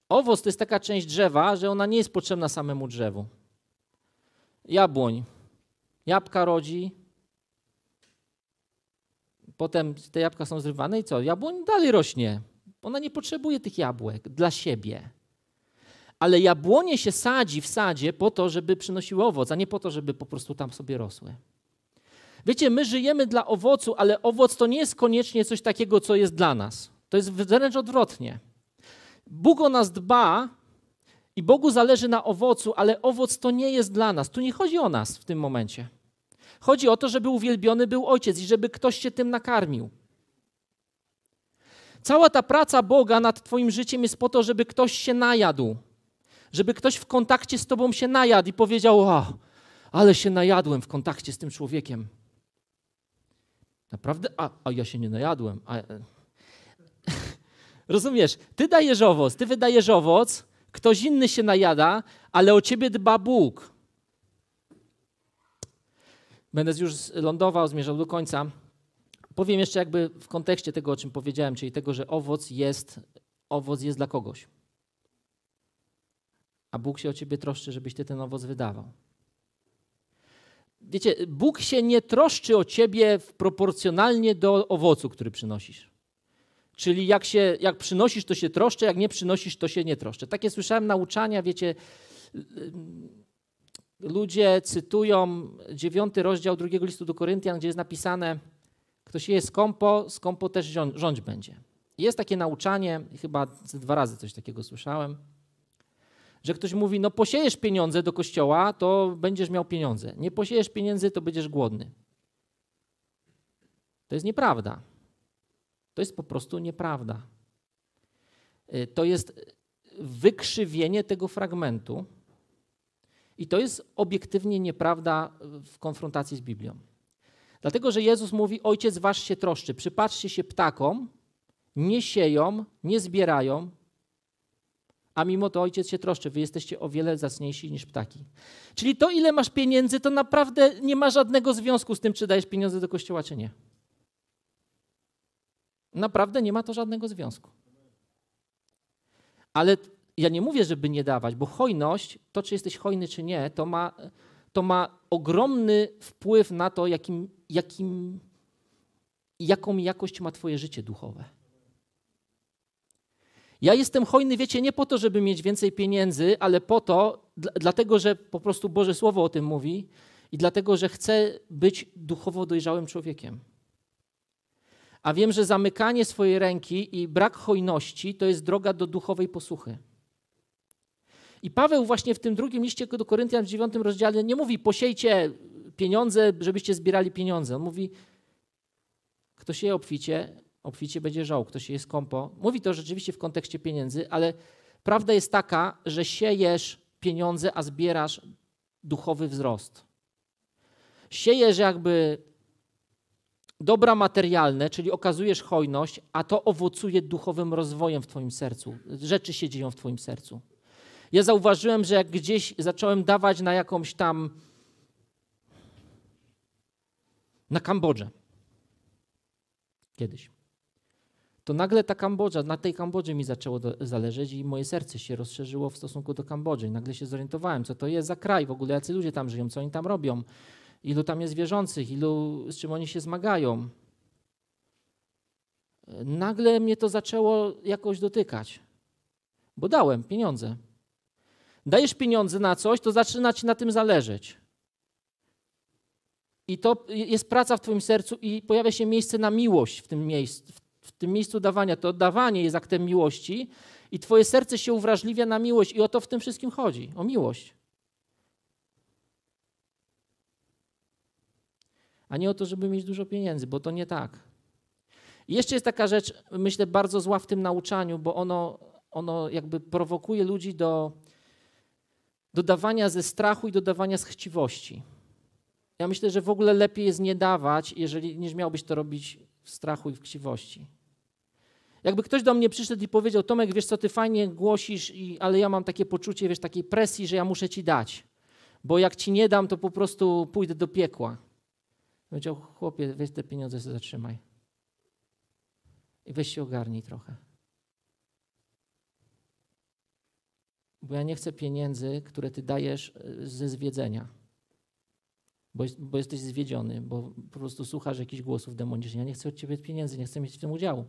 Owoc to jest taka część drzewa, że ona nie jest potrzebna samemu drzewu. Jabłoń Jabłka rodzi, potem te jabłka są zrywane i co? Jabłoń dalej rośnie. Ona nie potrzebuje tych jabłek dla siebie. Ale jabłonie się sadzi w sadzie po to, żeby przynosiły owoc, a nie po to, żeby po prostu tam sobie rosły. Wiecie, my żyjemy dla owocu, ale owoc to nie jest koniecznie coś takiego, co jest dla nas. To jest wręcz odwrotnie. Bóg o nas dba, i Bogu zależy na owocu, ale owoc to nie jest dla nas. Tu nie chodzi o nas w tym momencie. Chodzi o to, żeby uwielbiony był ojciec i żeby ktoś się tym nakarmił. Cała ta praca Boga nad Twoim życiem jest po to, żeby ktoś się najadł. Żeby ktoś w kontakcie z Tobą się najadł i powiedział: O, ale się najadłem w kontakcie z tym człowiekiem. Naprawdę? A, a ja się nie najadłem. A... E. Rozumiesz? Ty dajesz owoc, ty wydajesz owoc, Ktoś inny się najada, ale o ciebie dba Bóg. Będę już lądował, zmierzał do końca. Powiem jeszcze jakby w kontekście tego, o czym powiedziałem, czyli tego, że owoc jest, owoc jest dla kogoś. A Bóg się o ciebie troszczy, żebyś ty ten owoc wydawał. Wiecie, Bóg się nie troszczy o ciebie proporcjonalnie do owocu, który przynosisz. Czyli jak, się, jak przynosisz, to się troszczę, jak nie przynosisz, to się nie troszczę. Takie słyszałem nauczania, wiecie, y, y, ludzie cytują dziewiąty rozdział drugiego listu do Koryntian, gdzie jest napisane, kto się jest skąpo, skąpo też rządź będzie. Jest takie nauczanie, chyba dwa razy coś takiego słyszałem, że ktoś mówi, no posiejesz pieniądze do kościoła, to będziesz miał pieniądze. Nie posiejesz pieniędzy, to będziesz głodny. To jest nieprawda. To jest po prostu nieprawda. Y, to jest wykrzywienie tego fragmentu i to jest obiektywnie nieprawda w konfrontacji z Biblią. Dlatego, że Jezus mówi: Ojciec wasz się troszczy, przypatrzcie się ptakom, nie sieją, nie zbierają, a mimo to ojciec się troszczy, wy jesteście o wiele zacniejsi niż ptaki. Czyli to, ile masz pieniędzy, to naprawdę nie ma żadnego związku z tym, czy dajesz pieniądze do kościoła, czy nie naprawdę nie ma to żadnego związku. Ale ja nie mówię, żeby nie dawać, bo hojność, to czy jesteś hojny, czy nie, to ma, to ma ogromny wpływ na to, jakim, jakim, jaką jakość ma Twoje życie duchowe. Ja jestem hojny, wiecie, nie po to, żeby mieć więcej pieniędzy, ale po to, dlatego że po prostu Boże Słowo o tym mówi i dlatego, że chcę być duchowo dojrzałym człowiekiem. A wiem, że zamykanie swojej ręki i brak hojności to jest droga do duchowej posłuchy. I Paweł właśnie w tym drugim liście do Koryntian w dziewiątym rozdziale nie mówi posiejcie pieniądze, żebyście zbierali pieniądze. On mówi, kto się obficie, obficie będzie żał, kto się je skąpo. Mówi to rzeczywiście w kontekście pieniędzy, ale prawda jest taka, że siejesz pieniądze, a zbierasz duchowy wzrost. Siejesz jakby dobra materialne, czyli okazujesz hojność, a to owocuje duchowym rozwojem w Twoim sercu. Rzeczy się dzieją w Twoim sercu. Ja zauważyłem, że jak gdzieś zacząłem dawać na jakąś tam. na Kambodżę. Kiedyś. To nagle ta Kambodża, na tej Kambodży mi zaczęło do, zależeć i moje serce się rozszerzyło w stosunku do Kambodży. Nagle się zorientowałem, co to jest za kraj, w ogóle jacy ludzie tam żyją, co oni tam robią ilu tam jest wierzących, ilu, z czym oni się zmagają. Nagle mnie to zaczęło jakoś dotykać, bo dałem pieniądze. Dajesz pieniądze na coś, to zaczyna ci na tym zależeć. I to jest praca w Twoim sercu, i pojawia się miejsce na miłość w tym miejscu, w tym miejscu dawania. To dawanie jest aktem miłości, i Twoje serce się uwrażliwia na miłość, i o to w tym wszystkim chodzi o miłość. a nie o to, żeby mieć dużo pieniędzy, bo to nie tak. I jeszcze jest taka rzecz, myślę, bardzo zła w tym nauczaniu, bo ono, ono jakby prowokuje ludzi do dodawania ze strachu i dodawania z chciwości. Ja myślę, że w ogóle lepiej jest nie dawać, jeżeli, niż miałbyś to robić w strachu i w chciwości. Jakby ktoś do mnie przyszedł i powiedział, Tomek, wiesz co, ty fajnie głosisz, i, ale ja mam takie poczucie, wiesz, takiej presji, że ja muszę ci dać, bo jak ci nie dam, to po prostu pójdę do piekła. Powiedział, chłopie, weź te pieniądze sobie zatrzymaj. I weź się ogarnij trochę. Bo ja nie chcę pieniędzy, które ty dajesz e, ze zwiedzenia. Bo, bo jesteś zwiedziony, bo po prostu słuchasz jakichś głosów demonicznych. Ja nie chcę od ciebie pieniędzy, nie chcę mieć w tym udziału.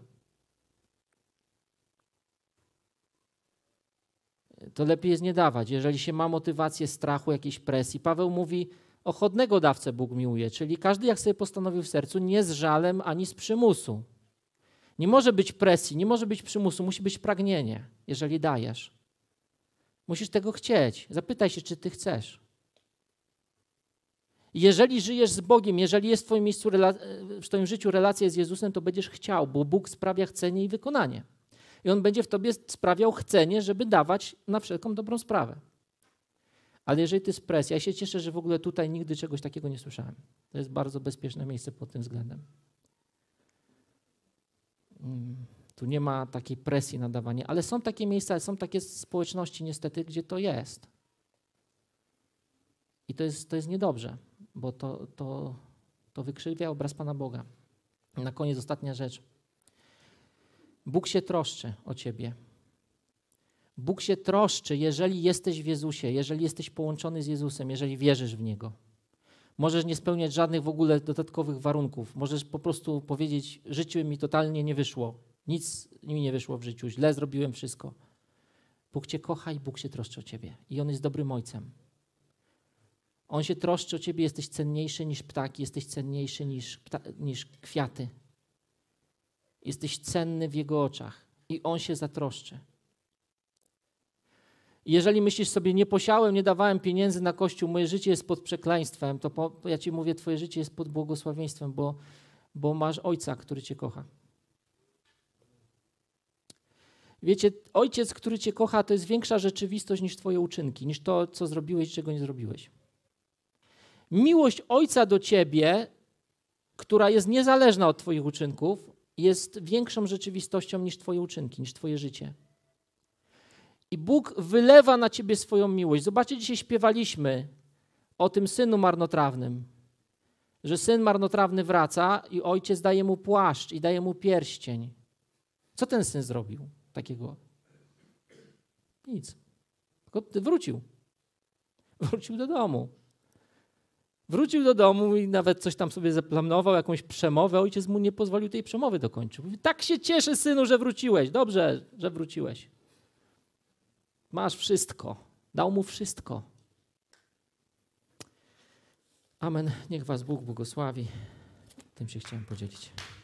to lepiej jest nie dawać, jeżeli się ma motywację strachu, jakiejś presji. Paweł mówi, Ochodnego dawcę Bóg miłuje, czyli każdy, jak sobie postanowił w sercu, nie z żalem ani z przymusu. Nie może być presji, nie może być przymusu, musi być pragnienie, jeżeli dajesz. Musisz tego chcieć. Zapytaj się, czy ty chcesz. Jeżeli żyjesz z Bogiem, jeżeli jest w twoim, miejscu, w twoim życiu relacja z Jezusem, to będziesz chciał, bo Bóg sprawia chcenie i wykonanie. I On będzie w tobie sprawiał chcenie, żeby dawać na wszelką dobrą sprawę. Ale jeżeli to jest presja, ja się cieszę, że w ogóle tutaj nigdy czegoś takiego nie słyszałem. To jest bardzo bezpieczne miejsce pod tym względem. Mm, tu nie ma takiej presji dawanie, ale są takie miejsca, są takie społeczności niestety, gdzie to jest. I to jest, to jest niedobrze, bo to, to, to wykrzywia obraz Pana Boga. Na koniec ostatnia rzecz. Bóg się troszczy o ciebie. Bóg się troszczy, jeżeli jesteś w Jezusie, jeżeli jesteś połączony z Jezusem, jeżeli wierzysz w Niego. Możesz nie spełniać żadnych w ogóle dodatkowych warunków. Możesz po prostu powiedzieć: "Życiu mi totalnie nie wyszło. Nic mi nie wyszło w życiu. Źle zrobiłem wszystko. Bóg Cię kocha i Bóg się troszczy o Ciebie. I On jest dobrym ojcem. On się troszczy o Ciebie. Jesteś cenniejszy niż ptaki, jesteś cenniejszy niż, niż kwiaty. Jesteś cenny w Jego oczach. I On się zatroszczy jeżeli myślisz sobie, nie posiałem, nie dawałem pieniędzy na kościół, moje życie jest pod przekleństwem, to po, ja ci mówię, twoje życie jest pod błogosławieństwem, bo, bo masz ojca, który cię kocha. Wiecie, ojciec, który cię kocha, to jest większa rzeczywistość niż twoje uczynki, niż to, co zrobiłeś, czego nie zrobiłeś. Miłość ojca do ciebie, która jest niezależna od twoich uczynków, jest większą rzeczywistością niż twoje uczynki, niż twoje życie. I Bóg wylewa na ciebie swoją miłość. Zobaczcie, dzisiaj śpiewaliśmy o tym synu marnotrawnym, że syn marnotrawny wraca i ojciec daje mu płaszcz i daje mu pierścień. Co ten syn zrobił takiego? Nic. Tylko wrócił. Wrócił do domu. Wrócił do domu i nawet coś tam sobie zaplanował, jakąś przemowę. Ojciec mu nie pozwolił tej przemowy dokończyć. Mówi, tak się cieszy synu, że wróciłeś. Dobrze, że wróciłeś. Masz wszystko. Dał mu wszystko. Amen. Niech Was Bóg błogosławi. Tym się chciałem podzielić.